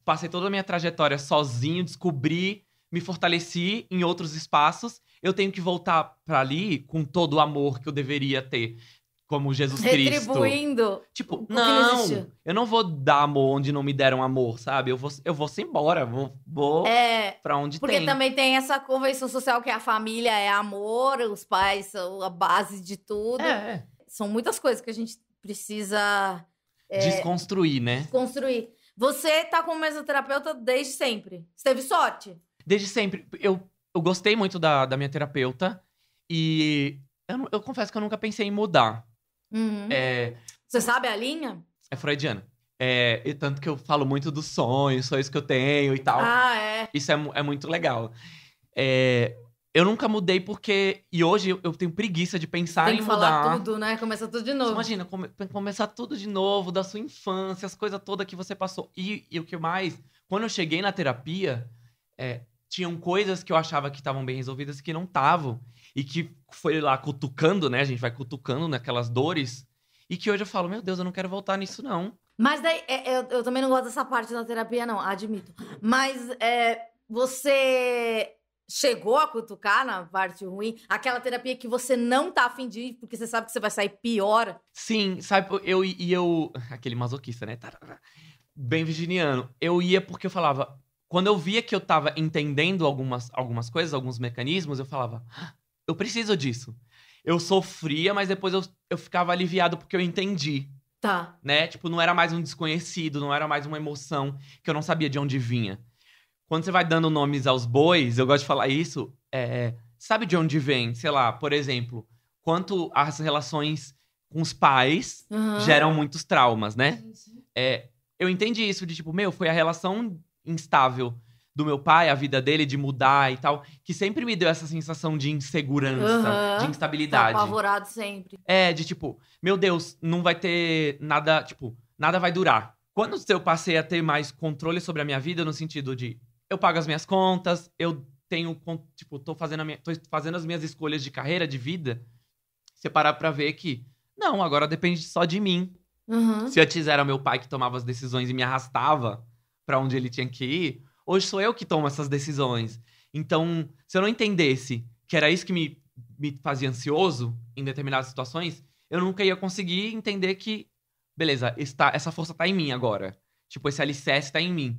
passei toda a minha trajetória sozinho, descobri, me fortaleci em outros espaços, eu tenho que voltar para ali com todo o amor que eu deveria ter como Jesus Retribuindo Cristo. Retribuindo. Tipo, não, eu não vou dar amor onde não me deram amor, sabe? Eu vou, eu vou -se embora, vou, vou é, pra onde porque tem. Porque também tem essa convenção social que a família é amor, os pais são a base de tudo. É. é. São muitas coisas que a gente precisa... É, desconstruir, né? Desconstruir. Você tá com mesoterapeuta desde sempre. Você teve sorte? Desde sempre. Eu, eu gostei muito da, da minha terapeuta. E eu, eu confesso que eu nunca pensei em mudar. Uhum. É, Você sabe a linha? É freudiana. É, e tanto que eu falo muito dos sonhos, sonhos que eu tenho e tal. Ah, é. Isso é, é muito legal. É, eu nunca mudei porque. E hoje eu tenho preguiça de pensar Tem em mudar. Tem que falar tudo, né? Começa tudo de novo. Você imagina, come, começar tudo de novo, da sua infância, as coisas todas que você passou. E, e o que mais? Quando eu cheguei na terapia, é, tinham coisas que eu achava que estavam bem resolvidas que não estavam. E que foi lá cutucando, né? A gente vai cutucando naquelas dores. E que hoje eu falo, meu Deus, eu não quero voltar nisso, não. Mas daí, é, eu, eu também não gosto dessa parte da terapia, não, admito. Mas é, você chegou a cutucar na parte ruim? Aquela terapia que você não tá afim de ir, porque você sabe que você vai sair pior? Sim, sabe, eu e eu, Aquele masoquista, né? Bem virginiano. Eu ia porque eu falava. Quando eu via que eu tava entendendo algumas, algumas coisas, alguns mecanismos, eu falava, ah, eu preciso disso. Eu sofria, mas depois eu, eu ficava aliviado porque eu entendi. Tá. Né? Tipo, não era mais um desconhecido, não era mais uma emoção que eu não sabia de onde vinha. Quando você vai dando nomes aos bois, eu gosto de falar isso, é, sabe de onde vem? Sei lá, por exemplo, quanto as relações com os pais uhum. geram muitos traumas, né? É, eu entendi isso de tipo, meu, foi a relação instável do meu pai, a vida dele, de mudar e tal, que sempre me deu essa sensação de insegurança, uhum. de tá instabilidade. Tá apavorado sempre. É, de tipo, meu Deus, não vai ter nada, tipo, nada vai durar. Quando eu passei a é ter mais controle sobre a minha vida, no sentido de eu pago as minhas contas, eu tenho, tipo, tô fazendo, minha, tô fazendo as minhas escolhas de carreira, de vida, você parar pra ver que, não, agora depende só de mim. Uhum. Se antes era meu pai que tomava as decisões e me arrastava para onde ele tinha que ir, hoje sou eu que tomo essas decisões. Então, se eu não entendesse que era isso que me, me fazia ansioso em determinadas situações, eu nunca ia conseguir entender que, beleza, está, essa força tá em mim agora. Tipo, esse alicerce tá em mim.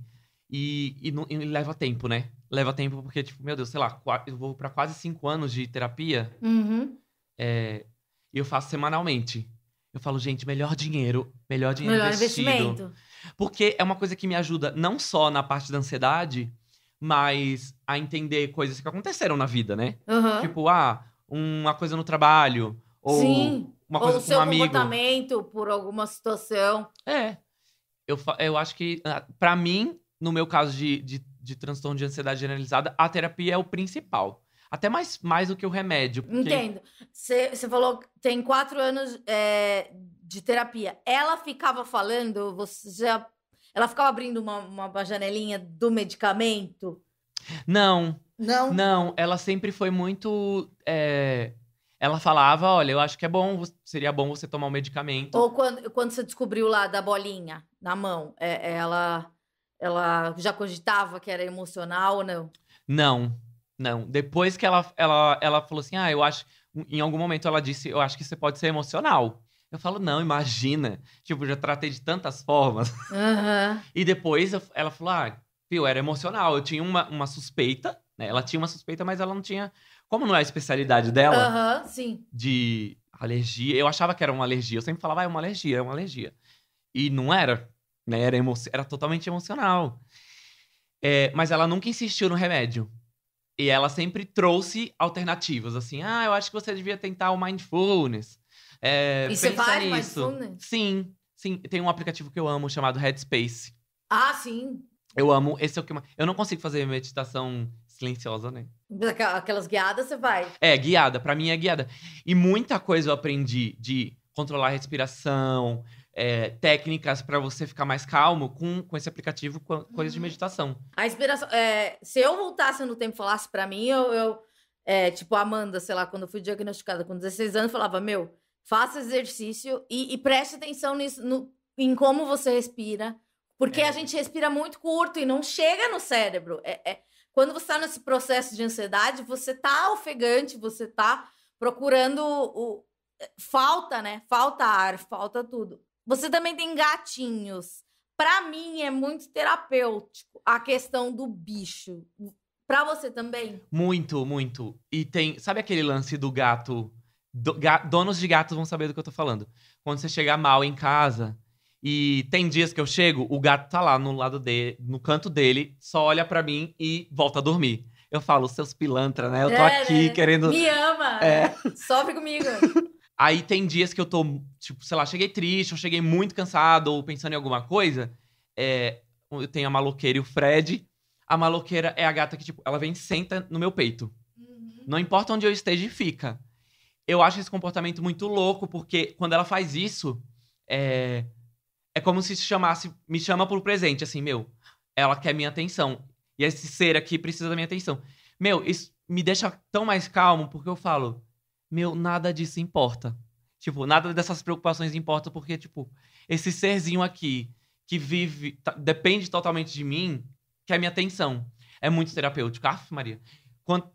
E, e, não, e, leva tempo, né? Leva tempo porque, tipo, meu Deus, sei lá, eu vou para quase cinco anos de terapia. Uhum. É, eu faço semanalmente. Eu falo, gente, melhor dinheiro, melhor dinheiro melhor investido. Investimento. Porque é uma coisa que me ajuda não só na parte da ansiedade, mas a entender coisas que aconteceram na vida, né? Uhum. Tipo, ah, uma coisa no trabalho, ou Sim. uma coisa ou com seu um amigo. comportamento por alguma situação. É. Eu, eu acho que, ah, para mim, no meu caso de, de, de transtorno de ansiedade generalizada, a terapia é o principal. Até mais, mais do que o remédio. Porque... Entendo. Você falou que tem quatro anos é, de terapia. Ela ficava falando, você já. Ela ficava abrindo uma, uma janelinha do medicamento? Não. Não? Não, ela sempre foi muito. É, ela falava: olha, eu acho que é bom, seria bom você tomar um medicamento. Ou quando, quando você descobriu lá da bolinha na mão, é, ela ela já cogitava que era emocional ou não? Não, não. Depois que ela, ela, ela falou assim, ah, eu acho... Em algum momento ela disse, eu acho que você pode ser emocional. Eu falo, não, imagina. Tipo, já tratei de tantas formas. Uhum. e depois eu, ela falou, ah, viu, era emocional. Eu tinha uma, uma suspeita, né? Ela tinha uma suspeita, mas ela não tinha... Como não é a especialidade dela... Uhum, sim. De alergia. Eu achava que era uma alergia. Eu sempre falava, ah, é uma alergia, é uma alergia. E não era. Né? Era, emo... era totalmente emocional. É, mas ela nunca insistiu no remédio. E ela sempre trouxe alternativas, assim, ah, eu acho que você devia tentar o mindfulness. É, e você faz isso. mindfulness? Sim, sim. Tem um aplicativo que eu amo chamado Headspace. Ah, sim. Eu amo. Esse é o que eu não consigo fazer meditação silenciosa, né? Aquelas guiadas você vai. É, guiada. Para mim é guiada. E muita coisa eu aprendi de controlar a respiração, é, técnicas para você ficar mais calmo com, com esse aplicativo, com coisas de uhum. meditação. A inspiração. É, se eu voltasse no tempo e falasse para mim, eu. eu é, tipo, a Amanda, sei lá, quando eu fui diagnosticada com 16 anos, falava: Meu, faça exercício e, e preste atenção nisso, no, em como você respira. Porque a é. gente respira muito curto e não chega no cérebro. é, é quando você está nesse processo de ansiedade, você está ofegante, você está procurando o, falta, né? Falta ar, falta tudo. Você também tem gatinhos. Para mim é muito terapêutico a questão do bicho. Para você também? Muito, muito. E tem, sabe aquele lance do gato? Do, ga, donos de gatos vão saber do que eu tô falando. Quando você chega mal em casa e tem dias que eu chego, o gato tá lá no lado dele, no canto dele, só olha para mim e volta a dormir. Eu falo, seus pilantra, né? Eu tô é, aqui né? querendo. Me ama! É. Sofre comigo! Aí tem dias que eu tô, tipo, sei lá, cheguei triste, ou cheguei muito cansado, ou pensando em alguma coisa. É, eu tenho a maloqueira e o Fred. A maloqueira é a gata que, tipo, ela vem e senta no meu peito. Uhum. Não importa onde eu esteja fica. Eu acho esse comportamento muito louco, porque quando ela faz isso, é, é como se chamasse, me chama pro presente, assim, meu, ela quer minha atenção. E esse ser aqui precisa da minha atenção. Meu, isso me deixa tão mais calmo, porque eu falo, meu, nada disso importa. Tipo, nada dessas preocupações importa porque, tipo, esse serzinho aqui que vive, tá, depende totalmente de mim, quer é minha atenção. É muito terapêutico. Aff, Maria.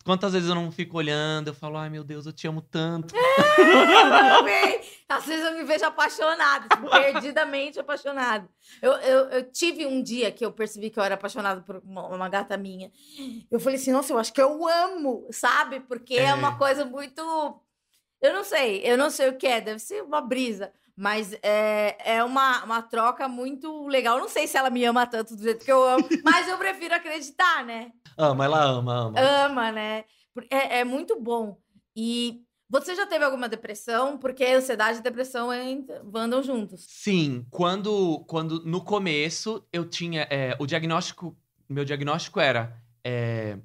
Quantas vezes eu não fico olhando, eu falo, ai meu Deus, eu te amo tanto. É, eu também. Às vezes eu me vejo apaixonada, tipo, perdidamente apaixonada. Eu, eu, eu, tive um dia que eu percebi que eu era apaixonada por uma, uma, gata minha. Eu falei assim, nossa, eu acho que eu amo, sabe? Porque é, é uma coisa muito eu não sei, eu não sei o que é, deve ser uma brisa. Mas é, é uma, uma troca muito legal. Eu não sei se ela me ama tanto do jeito que eu amo, mas eu prefiro acreditar, né? Ama, ela ama, ama. Ama, né? É, é muito bom. E você já teve alguma depressão? Porque ansiedade e depressão é, andam juntos. Sim, quando, quando no começo eu tinha. É, o diagnóstico. Meu diagnóstico era. É,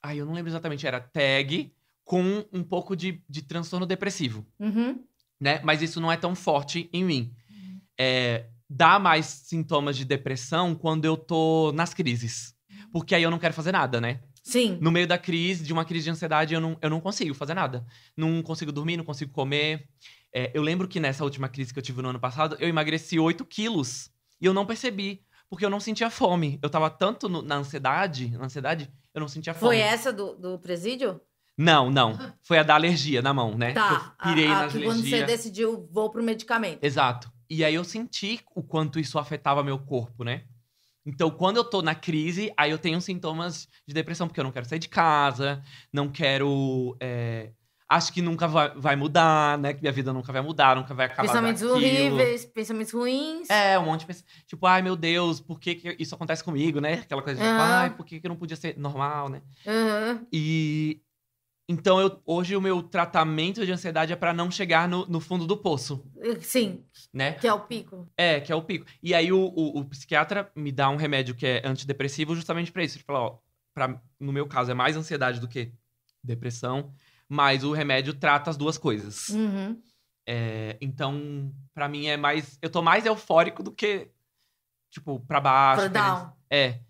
ai, eu não lembro exatamente, era tag com um pouco de, de transtorno depressivo. Uhum. Né? Mas isso não é tão forte em mim. Uhum. É, dá mais sintomas de depressão quando eu tô nas crises. Porque aí eu não quero fazer nada, né? Sim. No meio da crise, de uma crise de ansiedade, eu não, eu não consigo fazer nada. Não consigo dormir, não consigo comer. É, eu lembro que nessa última crise que eu tive no ano passado, eu emagreci 8 quilos. E eu não percebi, porque eu não sentia fome. Eu tava tanto no, na ansiedade, na ansiedade, eu não sentia fome. Foi essa do, do presídio? Não, não. Foi a da alergia na mão, né? Tá. Eu pirei a, a, nas que alergias. quando você decidiu, vou pro medicamento. Exato. E aí eu senti o quanto isso afetava meu corpo, né? Então, quando eu tô na crise, aí eu tenho sintomas de depressão, porque eu não quero sair de casa, não quero. É, acho que nunca vai, vai, mudar, né? Que minha vida nunca vai mudar, nunca vai acabar. Pensamentos daquilo. horríveis, pensamentos ruins. É, um monte de pensamentos. Tipo, ai meu Deus, por que, que isso acontece comigo, né? Aquela coisa de, uhum. ai, por que, que eu não podia ser normal, né? Uhum. E então, eu, hoje o meu tratamento de ansiedade é para não chegar no, no, fundo do poço. Eh, sim. Né? Que é o pico. É, que é o pico. E aí o, o, o psiquiatra me dá um remédio que é antidepressivo justamente para isso. Ele fala, ó, pra, no meu caso é mais ansiedade do que depressão, mas o remédio trata as duas coisas. Uhum. É, então, para mim é mais. Eu tô mais eufórico do que, tipo, pra baixo. down. É.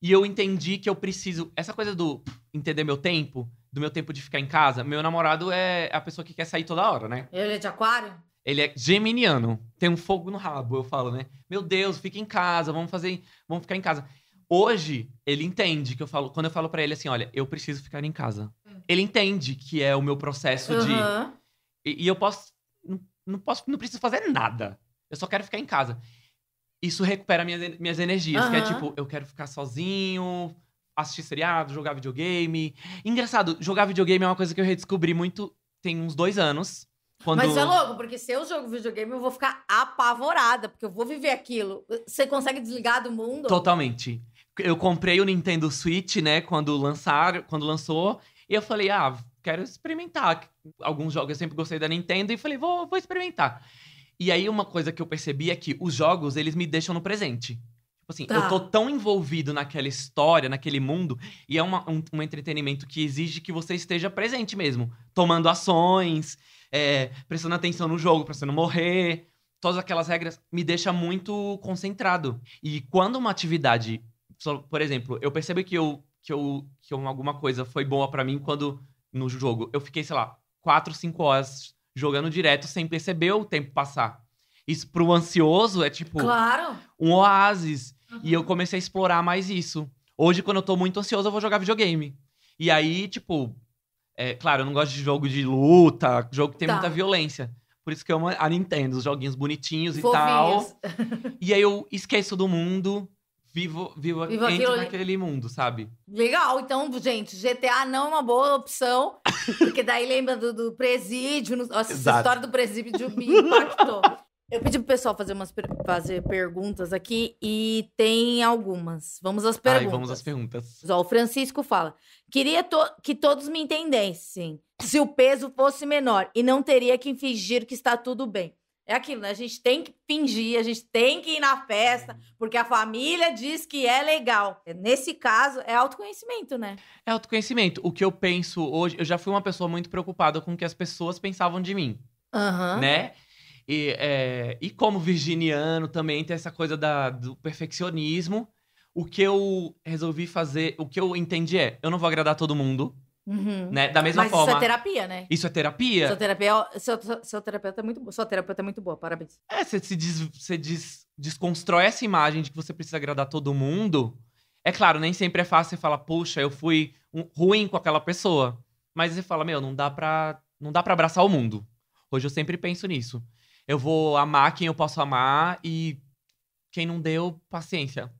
E eu entendi que eu preciso. Essa coisa do entender meu tempo do meu tempo de ficar em casa. Meu namorado é a pessoa que quer sair toda hora, né? Ele é de aquário? Ele é geminiano. Tem um fogo no rabo, eu falo, né? Meu Deus, fica em casa, vamos fazer, vamos ficar em casa. Hoje ele entende que eu falo, quando eu falo para ele assim, olha, eu preciso ficar em casa. Hum. Ele entende que é o meu processo uhum. de e, e, eu posso não, não, posso não preciso fazer nada. Eu só quero ficar em casa. Isso recupera minhas, minhas energias, uhum. que é tipo, eu quero ficar sozinho, assistir seriado, jogar videogame. Engraçado, jogar videogame é uma coisa que eu redescobri muito tem uns dois anos. Quando... Mas é louco, porque se eu jogo videogame, eu vou ficar apavorada, porque eu vou viver aquilo. Você consegue desligar do mundo? Totalmente. Eu comprei o Nintendo Switch, né, quando lançaram, quando lançou, e eu falei, ah, quero experimentar alguns jogos. Eu sempre gostei da Nintendo e falei, vou, vou experimentar. E aí uma coisa que eu percebi é que os jogos, eles me deixam no presente. Tipo assim, tá. eu tô tá. tão envolvido naquela história, naquele mundo, e é uma, um, um entretenimento que exige que você esteja presente mesmo, tomando ações, é, prestando atenção no jogo pra você não morrer. Todas aquelas regras me deixa muito concentrado. E quando uma atividade, por exemplo, eu percebo que eu que eu que eu, alguma coisa foi boa para mim quando no jogo eu fiquei, sei lá, 4, 5 horas jogando direto sem perceber o tempo passar. Isso pro ansioso é tipo claro. um oásis. Uhum. E eu uhum. comecei a explorar mais isso. Hoje, quando eu tô muito ansioso, eu vou jogar videogame. E aí, tipo, é, claro, eu não gosto de jogo de luta, jogo que tem tá. muita violência. Por isso que eu amo a Nintendo, os joguinhos bonitinhos Fofinhos. e tal. e aí eu esqueço do mundo, vivo, vivo, vivo entro naquele mundo, sabe? Legal, então, gente, GTA não é uma boa opção, porque daí lembra do, do presídio. Nossa, Exato. essa história do presídio me impactou. Eu pedi pro pessoal fazer umas per fazer perguntas aqui e tem algumas. Vamos às perguntas. Ai, vamos às perguntas. Ó, o Francisco fala: queria to que todos me entendessem se o peso fosse menor e não teria que fingir que está tudo bem. É aquilo, né? A gente tem que fingir, a gente tem que ir na festa, porque a família diz que é legal. É, nesse caso, é autoconhecimento, né? É autoconhecimento. O que eu penso hoje, eu já fui uma pessoa muito preocupada com o que as pessoas pensavam de mim. Uhum. Né? E, é, e como virginiano também tem essa coisa da, do perfeccionismo. O que eu resolvi fazer, o que eu entendi é, eu não vou agradar todo mundo. Uhum. Né? Da mesma Mas forma. Isso é terapia, né? Isso é terapia? É seu, terapia, seu, seu terapeuta é muito boa. Sua terapeuta é muito boa, parabéns. É, você se des, você des, desconstrói essa imagem de que você precisa agradar todo mundo. É claro, nem sempre é fácil você falar, puxa, eu fui um, ruim com aquela pessoa. Mas você fala, meu, não dá pra, não dá pra abraçar o mundo. Hoje eu sempre penso nisso. Eu vou amar quem eu posso amar e quem não deu, paciência.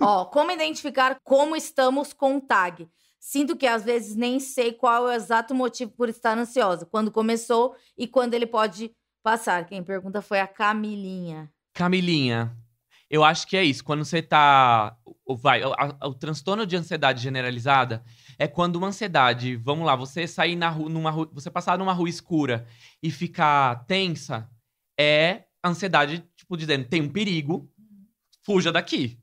Ó, como identificar como estamos com o tag? Sinto que às vezes nem sei qual é o exato motivo por estar ansiosa, quando começou e quando ele pode passar. Quem pergunta foi a Camilinha. Camilinha, eu acho que é isso. Quando você tá. Vai, o, o transtorno de ansiedade generalizada, é quando uma ansiedade, vamos lá, você sair na rua, numa rua, você passar numa rua escura e ficar tensa, é ansiedade, tipo, dizendo, tem um perigo, fuja daqui.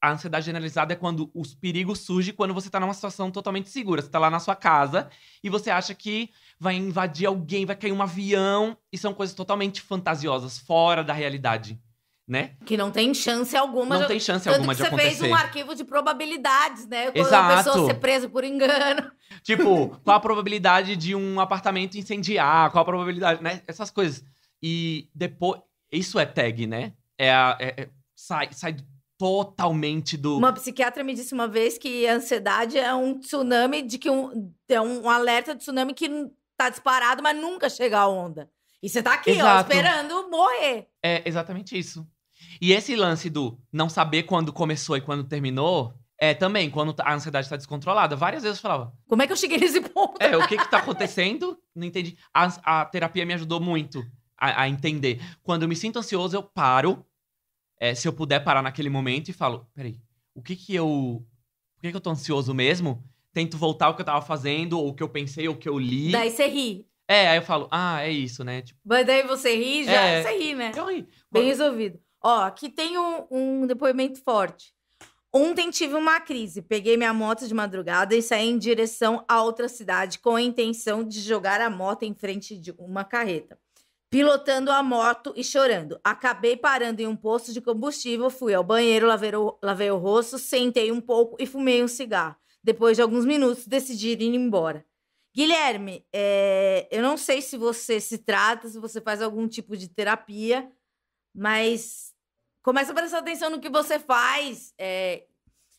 A ansiedade generalizada é quando os perigos surgem quando você tá numa situação totalmente segura. Você tá lá na sua casa e você acha que vai invadir alguém, vai cair um avião, e são coisas totalmente fantasiosas, fora da realidade né? Que não tem chance alguma. Não de... tem chance Tanto alguma de você acontecer. você fez um arquivo de probabilidades, né? Quando Exato. a pessoa ser presa por engano. Tipo, qual a probabilidade de um apartamento incendiar? Qual a probabilidade, né? Essas coisas. E depois... Isso é tag, né? É, a, é, é sai, sai totalmente do. Uma psiquiatra me disse uma vez que a ansiedade é um tsunami de que um, é um alerta de tsunami que tá disparado, mas nunca chega a onda. E você tá aqui, Exato. ó, esperando morrer. É exatamente isso. E esse lance do não saber quando começou e quando terminou, é também quando a ansiedade está descontrolada. Várias vezes eu falava: Como é que eu cheguei nesse ponto? É, o que está acontecendo? não entendi. A, a, terapia me ajudou muito a, a, entender. Quando eu me sinto ansioso, eu paro. É, se eu puder parar naquele momento e falo: Peraí, o que que eu. Por que, que eu tô ansioso mesmo? Tento voltar ao que eu estava fazendo, ou o que eu pensei, ou o que eu li. Daí você ri. É, aí eu falo, ah, é isso, né? Tipo, Mas daí você ri já, é, você ri, né? Eu ri. Bem Quando... resolvido. Ó, aqui tem um, um depoimento forte. Ontem tive uma crise. Peguei minha moto de madrugada e saí em direção a outra cidade com a intenção de jogar a moto em frente de uma carreta. Pilotando a moto e chorando. Acabei parando em um posto de combustível, fui ao banheiro, lavei o, lavei o rosto, sentei um pouco e fumei um cigarro. Depois de alguns minutos, decidi ir embora. Guilherme, é, eu não sei se você se trata, se você faz algum tipo de terapia, mas começa a prestar atenção no que você faz. É,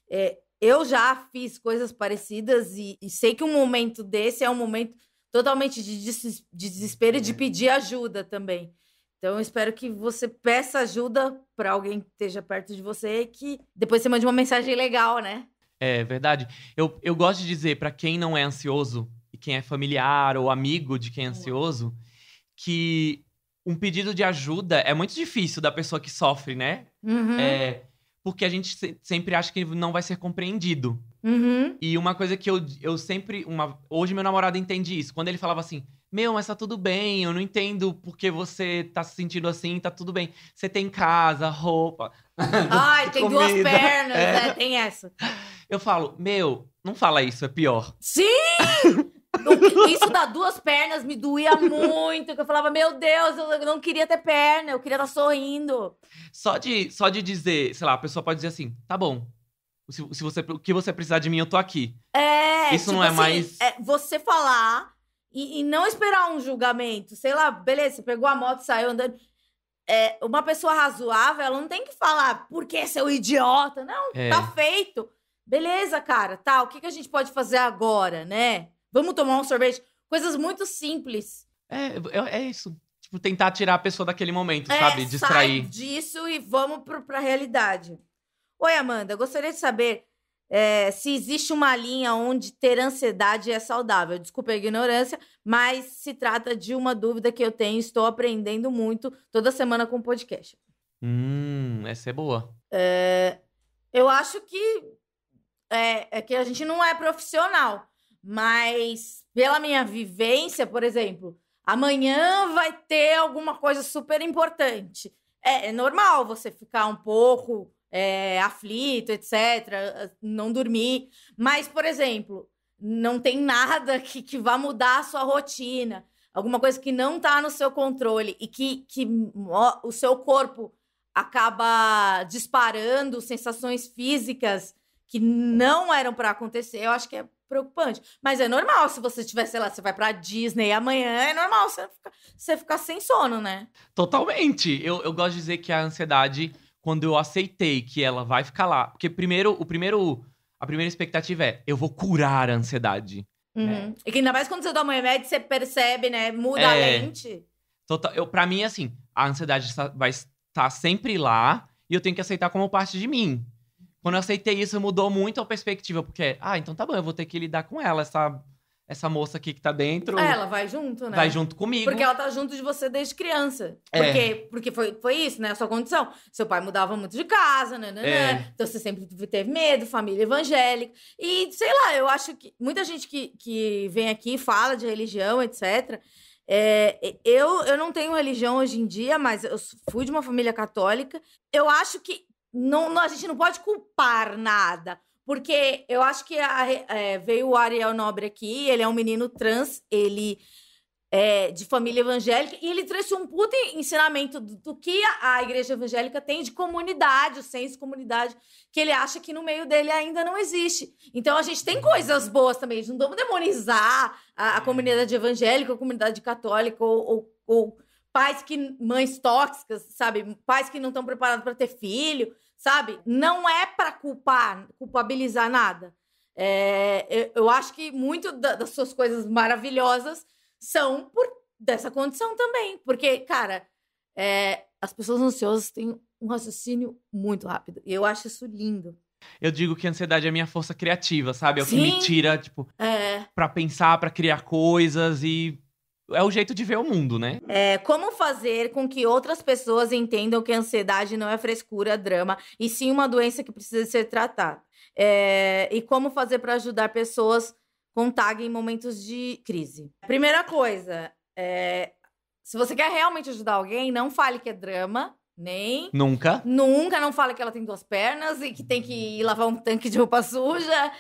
é, eu já fiz coisas parecidas e, e, sei que um momento desse é um momento totalmente de, des de desespero e de uhum. pedir ajuda também. Então, eu espero que você peça ajuda para alguém que esteja perto de você que depois você mande uma mensagem legal, né? É verdade. Eu, eu gosto de dizer para quem não é ansioso e quem é familiar ou amigo de quem é ansioso que um pedido de ajuda é muito difícil da pessoa que sofre, né? Uhum. É, porque a gente se, sempre acha que não vai ser compreendido. Uhum. E uma coisa que eu, eu sempre. Uma, hoje meu namorado entende isso. Quando ele falava assim: Meu, mas tá tudo bem, eu não entendo porque você tá se sentindo assim, tá tudo bem. Você tem casa, roupa. Ai, tem duas pernas, é. né? Tem essa. Eu falo, meu, não fala isso, é pior. Sim! isso das duas pernas me doía muito. Que eu falava, meu Deus, eu não queria ter perna, eu queria estar sorrindo. Só de, só de dizer, sei lá, a pessoa pode dizer assim: tá bom, se, se você, o que você precisar de mim, eu tô aqui. É. Isso tipo não é assim, mais. É você falar e, e, não esperar um julgamento. Sei lá, beleza, você pegou a moto e saiu andando. É, uma pessoa razoável, ela não tem que falar porque seu idiota. Não, é. tá feito. Beleza, cara, tá. O que, que a gente pode fazer agora, né? Vamos tomar um sorvete? Coisas muito simples. É, é isso. Tipo, tentar tirar a pessoa daquele momento, é, sabe? Distrair. Sai disso e vamos pro, pra realidade. Oi, Amanda, gostaria de saber é, se existe uma linha onde ter ansiedade é saudável. Desculpa a ignorância, mas se trata de uma dúvida que eu tenho. Estou aprendendo muito toda semana com o podcast. Hum, essa é boa. É, eu acho que é, é que a gente não é profissional. Mas pela minha vivência, por exemplo, amanhã vai ter alguma coisa super importante. É, é normal você ficar um pouco é, aflito, etc., não dormir. Mas, por exemplo, não tem nada que, que vá mudar a sua rotina, alguma coisa que não está no seu controle e que, que o seu corpo acaba disparando sensações físicas que não eram para acontecer, eu acho que é preocupante. Mas é normal, se você tiver, sei lá, você vai pra Disney amanhã, é normal você ficar, você ficar sem sono, né? Totalmente. Eu, eu gosto de dizer que a ansiedade, quando eu aceitei que ela vai ficar lá, porque primeiro, o primeiro, a primeira expectativa é, eu vou curar a ansiedade. Né? Uhum. É. E que ainda mais quando você toma um remédio, você percebe, né? Muda é... a lente. Total, eu, pra mim, assim, a ansiedade vai estar sempre lá e eu tenho que aceitar como parte de mim. Quando eu aceitei isso, mudou muito a perspectiva, porque, ah, então tá bom, eu vou ter que lidar com ela, essa, essa moça aqui que tá dentro. Ah, ela vai junto, né? Vai junto comigo. Porque ela tá junto de você desde criança. É. Porque, porque foi, foi isso, né? A sua condição. Seu pai mudava muito de casa, né? né é. Né? Então você sempre teve medo, família evangélica. E, sei lá, eu acho que muita gente que, que vem aqui fala de religião, etc. É, eu, eu não tenho religião hoje em dia, mas eu fui de uma família católica. Eu acho que não, não, a gente não pode culpar nada. Porque eu acho que a, é, veio o Ariel Nobre aqui, ele é um menino trans, ele é de família evangélica, e ele trouxe um puta ensinamento do, do que a, a, igreja evangélica tem de comunidade, o senso de comunidade, que ele acha que no meio dele ainda não existe. Então a gente tem uhum. coisas boas também, a gente não vamos demonizar a, a é. comunidade evangélica, a comunidade católica, ou, ou, ou pais que mães tóxicas, sabe? Pais que não estão preparados para ter filho, sabe? Não é para culpar, culpabilizar nada. É, eu, eu, acho que muito da, das suas coisas maravilhosas são por dessa condição também, porque cara, é, as pessoas ansiosas têm um raciocínio muito rápido e eu acho isso lindo. Eu digo que a ansiedade é a minha força criativa, sabe? É o Sim. que me tira, tipo, é. pra pensar, para criar coisas e é o jeito de ver o mundo, né? É, como fazer com que outras pessoas entendam que a ansiedade não é frescura, drama, e sim uma doença que precisa ser tratada? É, e como fazer para ajudar pessoas com TAG em momentos de crise? Primeira coisa, é, se você quer realmente ajudar alguém, não fale que é drama, nem. Nunca. Nunca não fala que ela tem duas pernas e que tem que ir lavar um tanque de roupa suja.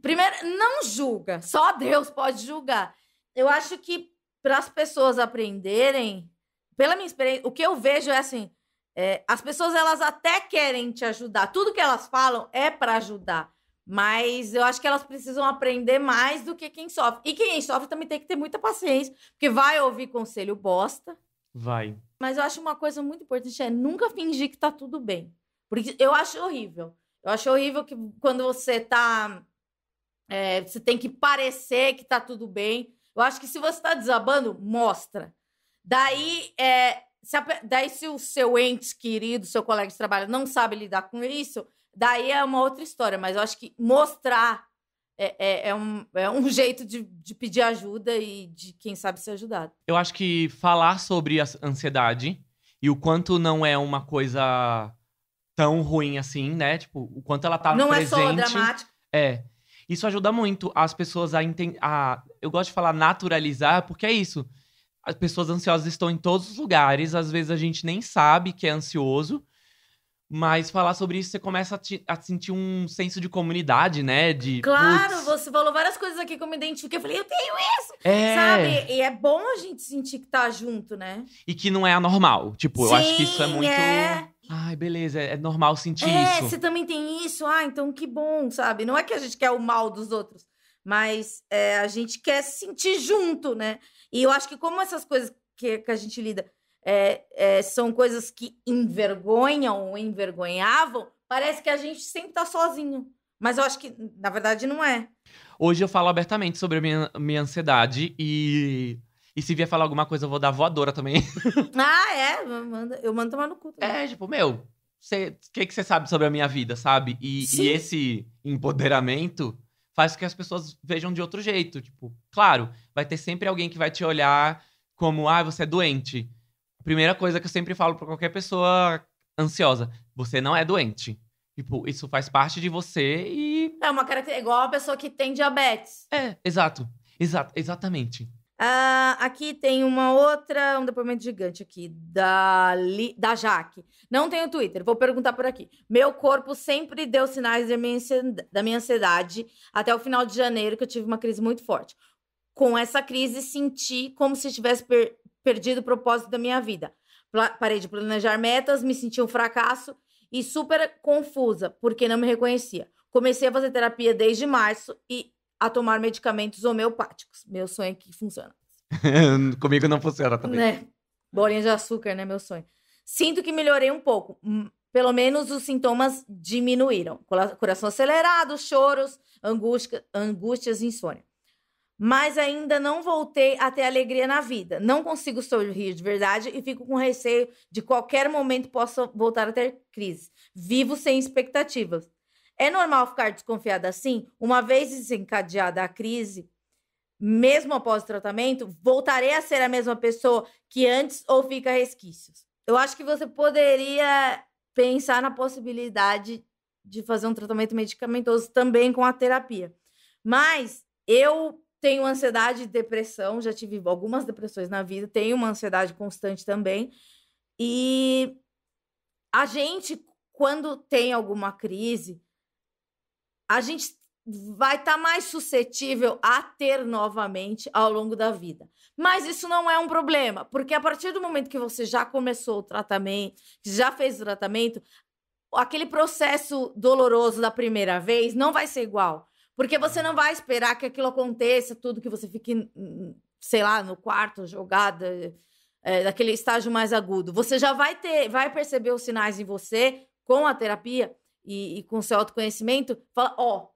Primeiro, não julga. Só Deus pode julgar. Eu acho que para as pessoas aprenderem, pela minha experiência, o que eu vejo é assim, é, as pessoas elas até querem te ajudar, tudo que elas falam é para ajudar, mas eu acho que elas precisam aprender mais do que quem sofre. E quem sofre também tem que ter muita paciência, porque vai ouvir conselho bosta. Vai. Mas eu acho uma coisa muito importante é nunca fingir que tá tudo bem. Porque eu acho horrível. Eu acho horrível que quando você tá. É, você tem que parecer que tá tudo bem. Eu acho que se você está desabando, mostra. Daí, é, é se a, daí, se o seu ente querido, seu colega de trabalho, não sabe lidar com isso, daí é uma outra história. Mas eu acho que mostrar é, é, é, um, é um jeito de, de pedir ajuda e de, quem sabe, ser ajudado. Eu acho que falar sobre a ansiedade e o quanto não é uma coisa tão ruim assim, né? Tipo, o quanto ela tá não presente. Não é só dramático. É. Isso ajuda muito as pessoas a, a Eu gosto de falar naturalizar, porque é isso. As pessoas ansiosas estão em todos os lugares, às vezes a gente nem sabe que é ansioso, mas falar sobre isso, você começa a, te, a sentir um senso de comunidade, né? De, claro, você falou várias coisas aqui que eu me identifiquei. Eu falei, eu tenho isso! É... Sabe? E é bom a gente sentir que tá junto, né? E que não é anormal. Tipo, Sim, eu acho que isso é muito. É... Ai, beleza, é, é normal sentir é, isso. É, você também tem isso, ah, então que bom, sabe? Não é que a gente quer o mal dos outros, mas é, a gente quer se sentir junto, né? E eu acho que como essas coisas que, que a gente lida é, é são coisas que envergonham ou envergonhavam, parece que a gente sempre tá sozinho. Mas eu acho que, na verdade, não é. Hoje eu falo abertamente sobre a minha, minha ansiedade e e se vier falar alguma coisa, eu vou dar voadora também. Ah, é? Manda, eu mando tomar no cu. Também. É, tipo, meu, o que você sabe sobre a minha vida, sabe? E, e, esse empoderamento faz com que as pessoas vejam de outro jeito. Tipo, claro, vai ter sempre alguém que vai te olhar como, ah, você é doente. A primeira coisa que eu sempre falo para qualquer pessoa ansiosa, você não é doente. Tipo, isso faz parte de você e... É uma característica, igual a pessoa que tem diabetes. É, exato. Exato, exatamente. Uh, aqui tem uma outra, um depoimento gigante aqui, da, Li, da Jaque. Não tenho Twitter, vou perguntar por aqui. Meu corpo sempre deu sinais da minha, da minha ansiedade até o final de janeiro, que eu tive uma crise muito forte. Com essa crise, senti como se tivesse per perdido o propósito da minha vida. Pla parei de planejar metas, me senti um fracasso e super confusa, porque não me reconhecia. Comecei a fazer terapia desde março e a tomar medicamentos homeopáticos. Meu sonho é que funciona. Comigo não funciona também. Né? Bolinha de açúcar, né? Meu sonho. Sinto que melhorei um pouco. Hum, pelo menos os sintomas diminuíram. Coração acelerado, choros, angústia, angústias e insônia. Mas ainda não voltei a ter alegria na vida. Não consigo sorrir de verdade e fico com receio de qualquer momento possa voltar a ter crise. Vivo sem expectativas. É normal ficar desconfiada assim? Uma vez desencadeada a crise, mesmo após o tratamento, voltarei a ser a mesma pessoa que antes ou fica resquícios? Eu acho que você poderia pensar na possibilidade de fazer um tratamento medicamentoso também com a terapia. Mas eu tenho ansiedade e depressão, já tive algumas depressões na vida, tenho uma ansiedade constante também. E a gente, quando tem alguma crise, a gente vai estar tá mais suscetível a ter novamente ao longo da vida. Mas isso não é um problema, porque a partir do momento que você já começou o tratamento, já fez o tratamento, aquele processo doloroso da primeira vez não vai ser igual. Porque você não vai esperar que aquilo aconteça, tudo que você fique, hum, sei lá, no quarto, jogada, é, estágio mais agudo. Você já vai ter, vai perceber os sinais em você com a terapia e, e com seu autoconhecimento, fala: ó,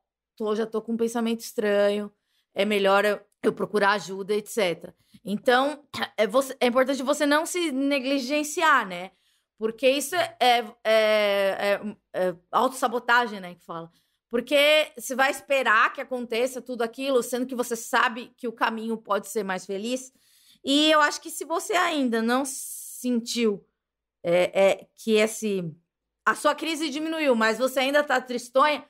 oh, já tô com um pensamento estranho, é melhor eu, eu procurar ajuda, etc. Então, é, você, é importante você não se negligenciar, né? Porque isso é, é, é, é, é autossabotagem, né? Que fala. Porque você vai esperar que aconteça tudo aquilo, sendo que você sabe que o caminho pode ser mais feliz. E eu acho que se você ainda não sentiu é, é, que esse a sua crise diminuiu, mas você ainda está tristonha,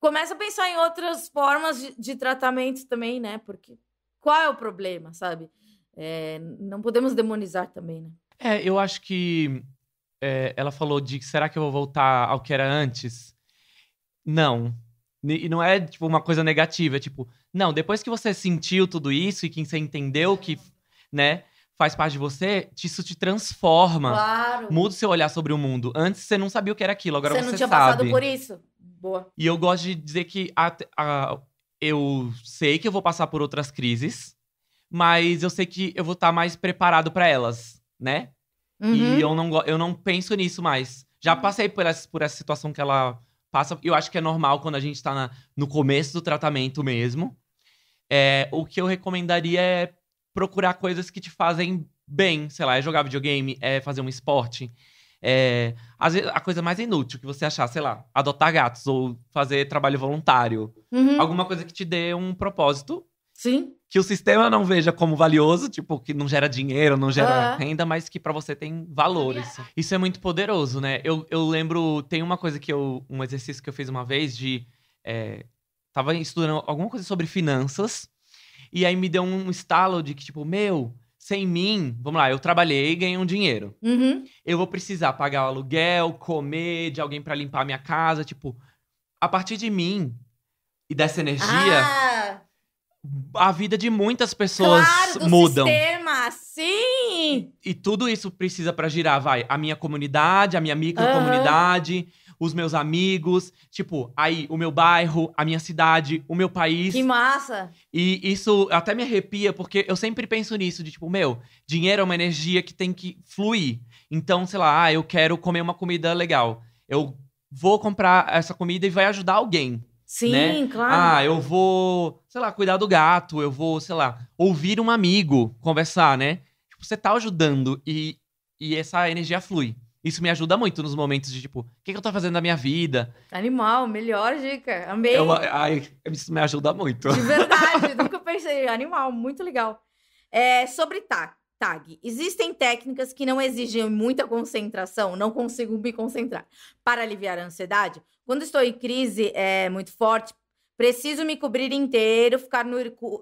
começa a pensar em outras formas de, de, tratamento também, né? Porque qual é o problema, sabe? É, não podemos demonizar também, né? É, eu acho que é, ela falou de será que eu vou voltar ao que era antes? Não. E não é tipo uma coisa negativa, é tipo, não, depois que você sentiu tudo isso e que você entendeu que, né? faz parte de você, isso te transforma. Claro. Muda o seu olhar sobre o mundo. Antes você não sabia o que era aquilo, agora você, sabe. Você não tinha passado por isso. Boa. E eu gosto de dizer que a, a, eu sei que eu vou passar por outras crises, mas eu sei que eu vou estar tá mais preparado para elas, né? Uhum. E eu não, eu não penso nisso mais. Já uhum. passei por essa, por essa situação que ela passa. Eu acho que é normal quando a gente está no começo do tratamento mesmo. É, o que eu recomendaria é procurar coisas que te fazem bem, sei lá, é jogar videogame, é fazer um esporte. É, a coisa mais inútil que você achar, sei lá, adotar gatos ou fazer trabalho voluntário. Uhum. Alguma coisa que te dê um propósito. Sim. Que o sistema não veja como valioso, tipo, que não gera dinheiro, não gera uhum. renda, mas que para você tem valores. Isso é muito poderoso, né? Eu, eu lembro, tem uma coisa que eu. Um exercício que eu fiz uma vez de. É, tava estudando alguma coisa sobre finanças. E aí me deu um estalo de que, tipo, meu, sem mim, vamos lá, eu trabalhei e ganhei um dinheiro. Uhum. Eu vou precisar pagar o aluguel, comer, de alguém para limpar a minha casa. Tipo, a partir de mim e dessa energia, ah. a vida de muitas pessoas claro, do mudam. Sistema, sim! E, e tudo isso precisa para girar, vai. A minha comunidade, a minha microcomunidade. Uhum os meus amigos, tipo, aí o meu bairro, a minha cidade, o meu país. Que massa! E isso até me arrepia, porque eu sempre penso nisso, de tipo, meu, dinheiro é uma energia que tem que fluir. Então, sei lá, ah, eu quero comer uma comida legal. Eu vou comprar essa comida e vai ajudar alguém. Sim, né? claro. Ah, eu vou, sei lá, cuidar do gato, eu vou, sei lá, ouvir um amigo conversar, né? Tipo, você tá ajudando e, e essa energia flui. Isso me ajuda muito nos momentos de, tipo, o que, que eu tô fazendo na minha vida? Animal, melhor dica. Amei. É uma, ai, isso me ajuda muito. De verdade, nunca pensei. Animal, muito legal. É, sobre tag, tag. Existem técnicas que não exigem muita concentração, não consigo me concentrar. Para aliviar a ansiedade, quando estou em crise é, muito forte, preciso me cobrir inteiro, ficar no,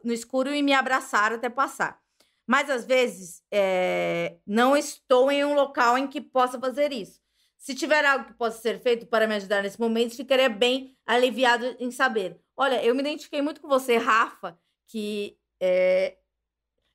no escuro e me abraçar até passar. Mas às vezes é, não estou em um local em que possa fazer isso. Se tiver algo que possa ser feito para me ajudar nesse momento, ficaria bem aliviado em saber. Olha, eu me identifiquei muito com você, Rafa, que é,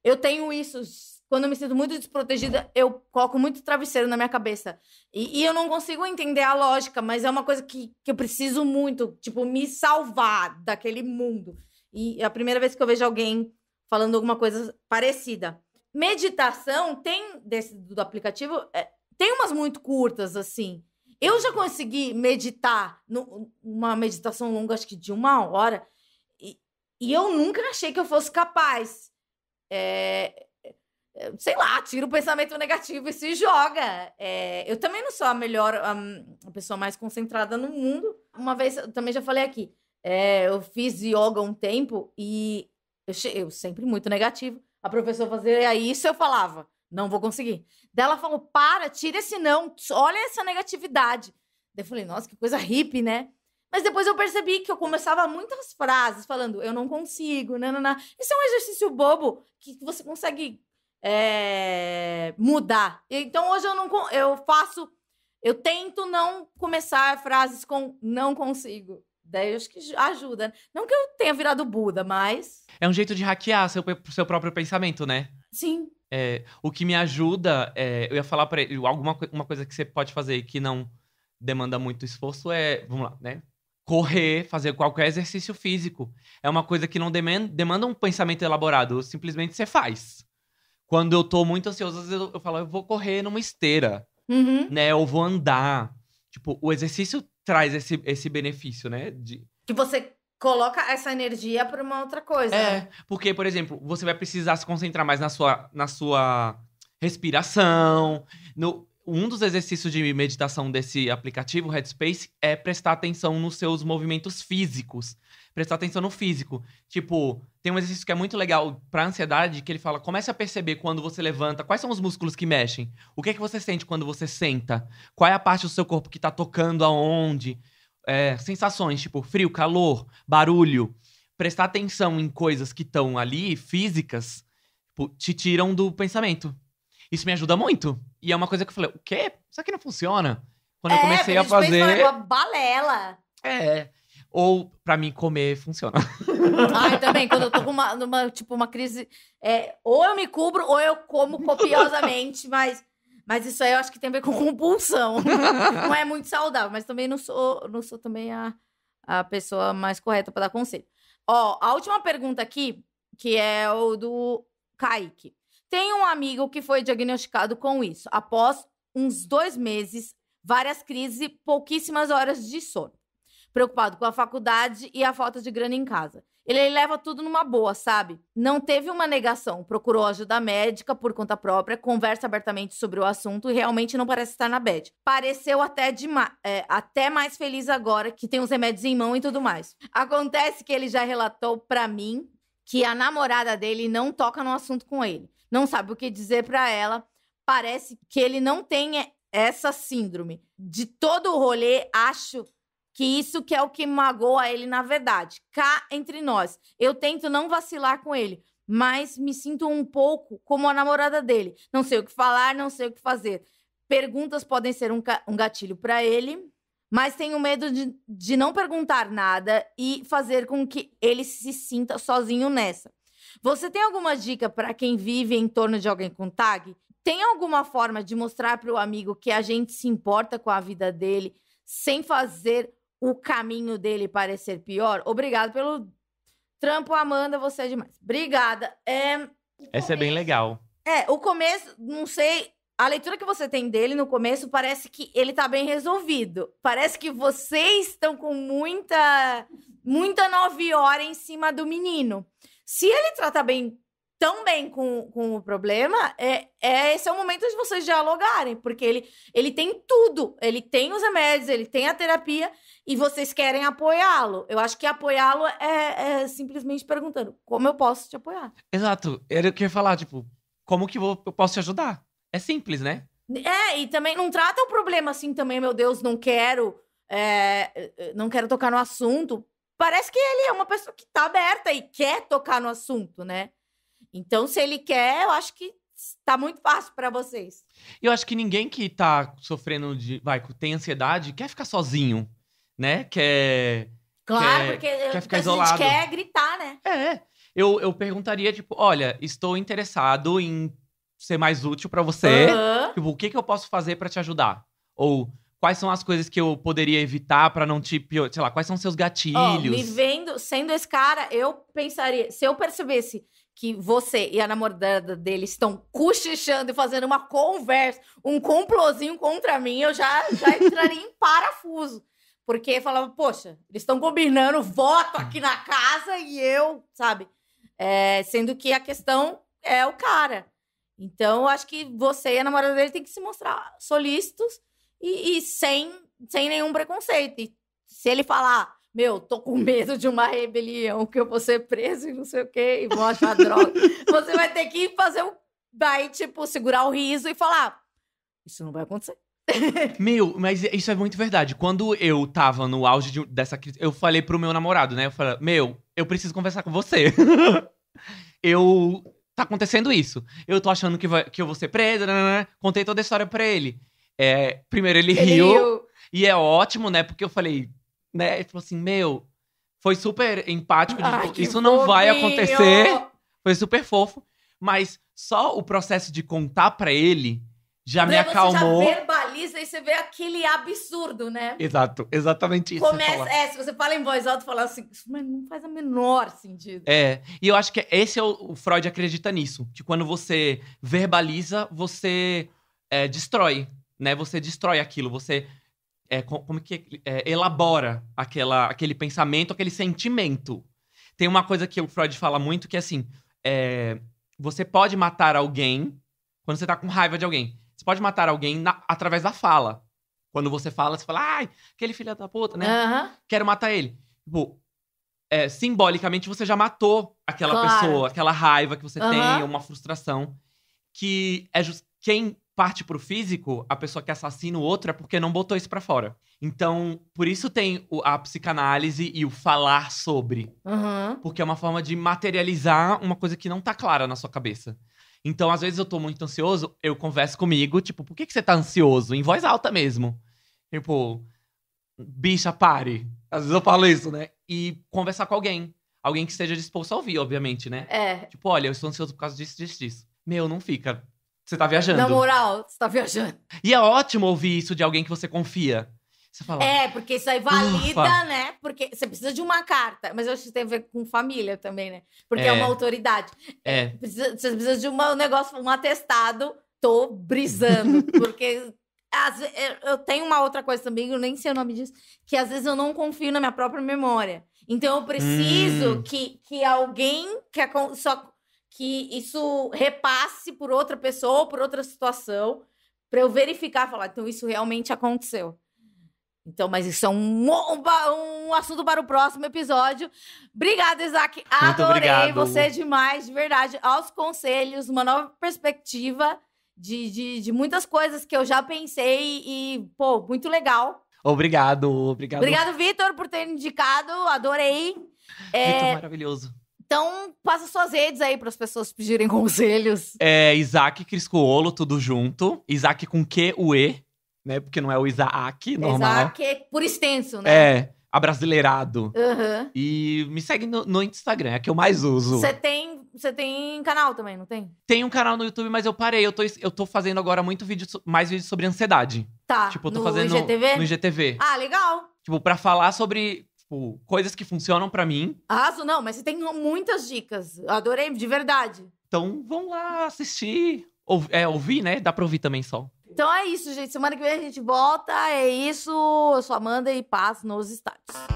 eu tenho isso. Quando eu me sinto muito desprotegida, eu coloco muito travesseiro na minha cabeça. E, e eu não consigo entender a lógica, mas é uma coisa que, que eu preciso muito, tipo, me salvar daquele mundo. E é a primeira vez que eu vejo alguém falando alguma coisa parecida. Meditação tem, desse do aplicativo, é, tem umas muito curtas, assim. Eu já consegui meditar, numa uma meditação longa, acho que de uma hora, e, e eu nunca achei que eu fosse capaz. É, é, sei lá, tira o pensamento negativo e se joga. É, eu também não sou a melhor, a, a, pessoa mais concentrada no mundo. Uma vez, eu também já falei aqui, é, eu fiz yoga um tempo e eu, eu sempre muito negativo. A professora fazia isso, eu falava, não vou conseguir. Daí ela falou, para, tira esse não, olha essa negatividade. Daí eu falei, nossa, que coisa hippie, né? Mas depois eu percebi que eu começava muitas frases falando, eu não consigo, nanana. Isso é um exercício bobo que você consegue é, mudar. Então hoje eu não eu faço, eu tento não começar frases com não consigo acho que ajuda. Não que eu tenha virado Buda, mas. É um jeito de hackear seu, seu próprio pensamento, né? Sim. É, o que me ajuda, é, eu ia falar para ele, alguma uma coisa que você pode fazer que não demanda muito esforço é, vamos lá, né? Correr, fazer qualquer exercício físico. É uma coisa que não demanda, demanda um pensamento elaborado, simplesmente você faz. Quando eu tô muito ansioso, às vezes eu, eu falo, eu vou correr numa esteira, uhum. né? Eu vou andar. Tipo, o exercício traz esse, esse benefício, né? De... Que você coloca essa energia para uma outra coisa. É, porque, por exemplo, você vai precisar se concentrar mais na sua, na sua respiração. No, um dos exercícios de meditação desse aplicativo Headspace é prestar atenção nos seus movimentos físicos prestar atenção no físico. Tipo, tem um exercício que é muito legal pra ansiedade, que ele fala: comece a perceber quando você levanta, quais são os músculos que mexem. O que é que você sente quando você senta? Qual é a parte do seu corpo que tá tocando aonde? É, sensações, tipo frio, calor, barulho. Prestar atenção em coisas que estão ali, físicas, tipo, te tiram do pensamento. Isso me ajuda muito. E é uma coisa que eu falei: o quê? Isso aqui não funciona? Quando é, eu comecei a fazer. Né, uma balela. É. Ou, pra mim, comer funciona. Ai, também, quando eu tô com uma, numa, tipo, uma crise. É, ou eu me cubro, ou eu como copiosamente, mas. Mas isso aí eu acho que tem a ver com compulsão. não é muito saudável, mas também não sou, não sou também a, a pessoa mais correta para dar conselho. Ó, a última pergunta aqui, que é o do Kaique. Tem um amigo que foi diagnosticado com isso. Após uns dois meses, várias crises e pouquíssimas horas de sono preocupado com a faculdade e a falta de grana em casa. Ele, leva tudo numa boa, sabe? Não teve uma negação, procurou ajuda médica por conta própria, conversa abertamente sobre o assunto e realmente não parece estar na bed. Pareceu até, é, até mais feliz agora que tem os remédios em mão e tudo mais. Acontece que ele já relatou para mim que a namorada dele não toca no assunto com ele, não sabe o que dizer para ela. Parece que ele não tem essa síndrome. De todo o rolê, acho que isso que é o que magoa ele na verdade. Cá entre nós, eu tento não vacilar com ele, mas me sinto um pouco como a namorada dele. Não sei o que falar, não sei o que fazer. Perguntas podem ser um, um gatilho para ele, mas tenho medo de, de não perguntar nada e fazer com que ele se sinta sozinho nessa. Você tem alguma dica para quem vive em torno de alguém com tag? Tem alguma forma de mostrar para o amigo que a gente se importa com a vida dele sem fazer o caminho dele parecer pior. Obrigado pelo trampo, Amanda, você é demais. Obrigada. É, Essa é bem legal. É, o começo, não sei, a leitura que você tem dele no começo parece que ele tá bem resolvido. Parece que vocês estão com muita muita nove horas em cima do menino. Se ele trata bem tão bem com, com o problema, é, é, esse é o momento de vocês dialogarem, porque ele, ele tem tudo. Ele tem os remédios, ele tem a terapia e vocês querem apoiá-lo. Eu acho que apoiá-lo é, é, simplesmente perguntando como eu posso te apoiar. Exato. Era o que eu ia falar, tipo, como que eu posso te ajudar? É simples, né? É, e também não trata o problema assim também, meu Deus, não quero. É, não quero tocar no assunto. Parece que ele é uma pessoa que tá aberta e quer tocar no assunto, né? Então, se ele quer, eu acho que tá muito fácil para vocês. Eu acho que ninguém que tá sofrendo de, vai, tem ansiedade, quer ficar sozinho, né? Quer Claro, quer, porque quer ficar a isolado. gente quer gritar, né? É. Eu, eu perguntaria, tipo, olha, estou interessado em ser mais útil para você. Uhum. Tipo, o que, que eu posso fazer para te ajudar? Ou quais são as coisas que eu poderia evitar para não te pior, sei lá, quais são seus gatilhos? Oh, me vendo, sendo esse cara, eu pensaria, se eu percebesse que você e a namorada dele estão cochichando e fazendo uma conversa, um complozinho contra mim, eu já, já entraria em parafuso. Porque falava, poxa, eles estão combinando voto aqui na casa e eu, sabe? É, sendo que a questão é o cara. Então, eu acho que você e a namorada dele tem que se mostrar solícitos e, e sem, sem nenhum preconceito. E se ele falar, meu, tô com medo de uma rebelião, que eu vou ser preso e não sei o quê, e vou achar droga. Você vai ter que fazer um. Daí, tipo, segurar o riso e falar: ah, Isso não vai acontecer. meu, mas isso é muito verdade. Quando eu tava no auge de, dessa crise, eu falei pro meu namorado, né? Eu falei: Meu, eu preciso conversar com você. eu. Tá acontecendo isso. Eu tô achando que, vai, que eu vou ser preso. Né, né, né, né? Contei toda a história pra ele. É, primeiro ele, ele riu, riu. E é ótimo, né? Porque eu falei, né? É tipo assim, meu, foi super empático. Tipo, Ai, tipo, isso não vai acontecer. Foi super fofo. Mas só o processo de contar para ele já me acalmou. Você já verbaliza e você vê aquele absurdo, né? Exato, exatamente isso. Começa, é, se você fala em voz alta, fala assim, mas não faz o menor sentido. É, e eu acho que esse é o, o Freud acredita nisso, que quando você verbaliza, você é, destrói, né? Você destrói aquilo, você é, como que é, elabora aquela, aquele pensamento, aquele sentimento. Tem uma coisa que o Freud fala muito que é assim: é, você pode matar alguém quando você tá com raiva de alguém. Você pode matar alguém na, através da fala. Quando você fala, você fala, ai, aquele filho da puta, né? Uhum. Quero matar ele. Tipo, é, simbolicamente você já matou aquela claro. pessoa, aquela raiva que você uhum. tem, uma frustração. Que é just... quem parte pro físico, a pessoa que assassina o outro é porque não botou isso pra fora. Então, por isso tem a psicanálise e o falar sobre. Uhum. Porque é uma forma de materializar uma coisa que não tá clara na sua cabeça. Então, às vezes eu tô muito ansioso, eu converso comigo, tipo, por que, que você tá ansioso? Em voz alta mesmo. Tipo, bicha, pare. Às vezes eu falo isso, né? E conversar com alguém. Alguém que esteja disposto a ouvir, obviamente, né? É. Tipo, olha, eu estou ansioso por causa disso, disso, disso. Meu, não fica você tá viajando. Na moral, você tá viajando. E é ótimo ouvir isso de alguém que você confia. Você fala, é, porque isso aí valida, ufa. né? Porque você precisa de uma carta. Mas eu acho que tem a ver com família também, né? Porque é, é uma autoridade. É. é precisa, você precisa de uma, um negócio, um atestado. Tô brisando. Porque às, eu tenho uma outra coisa também, eu nem sei o nome disso, que às vezes eu não confio na minha própria memória. Então eu preciso hum. que, que alguém que a, só que isso repasse por outra pessoa, ou por outra situação, para eu verificar, falar, então isso realmente aconteceu. Então, mas isso é um, um, um assunto para o próximo episódio. Obrigada, Isaac. Adorei você demais, de verdade. Aos conselhos, uma nova perspectiva de, de, de muitas coisas que eu já pensei e, pô, muito legal. Obrigado, obrigado. Obrigado, Vitor, por ter indicado. Adorei. É, Vitor, maravilhoso. Então, passa suas redes aí para as pessoas pedirem conselhos. É Isaac Criscuolo, tudo junto. Isaac com Q-U-E, né? Porque não é o Isaac normal. Isaac é por extenso, né? É abrasileirado. Uhum. E me segue no, no, Instagram, é que eu mais uso. Você tem, tem canal também, não tem? Tem um canal no YouTube, mas eu parei. Eu tô, eu tô fazendo agora muito vídeo, mais vídeos sobre ansiedade. Tá. Tipo, eu tô no fazendo IGTV? no IGTV. Ah, legal. Tipo, pra falar sobre Tipo, coisas que funcionam para mim. Arraso, não, mas você tem muitas dicas. Adorei, de verdade. Então vão lá assistir. Ou, é, ouvir, né? Dá pra ouvir também só. Então é isso, gente. Semana que vem a gente volta. É isso. Eu sou Amanda e paz nos estádios.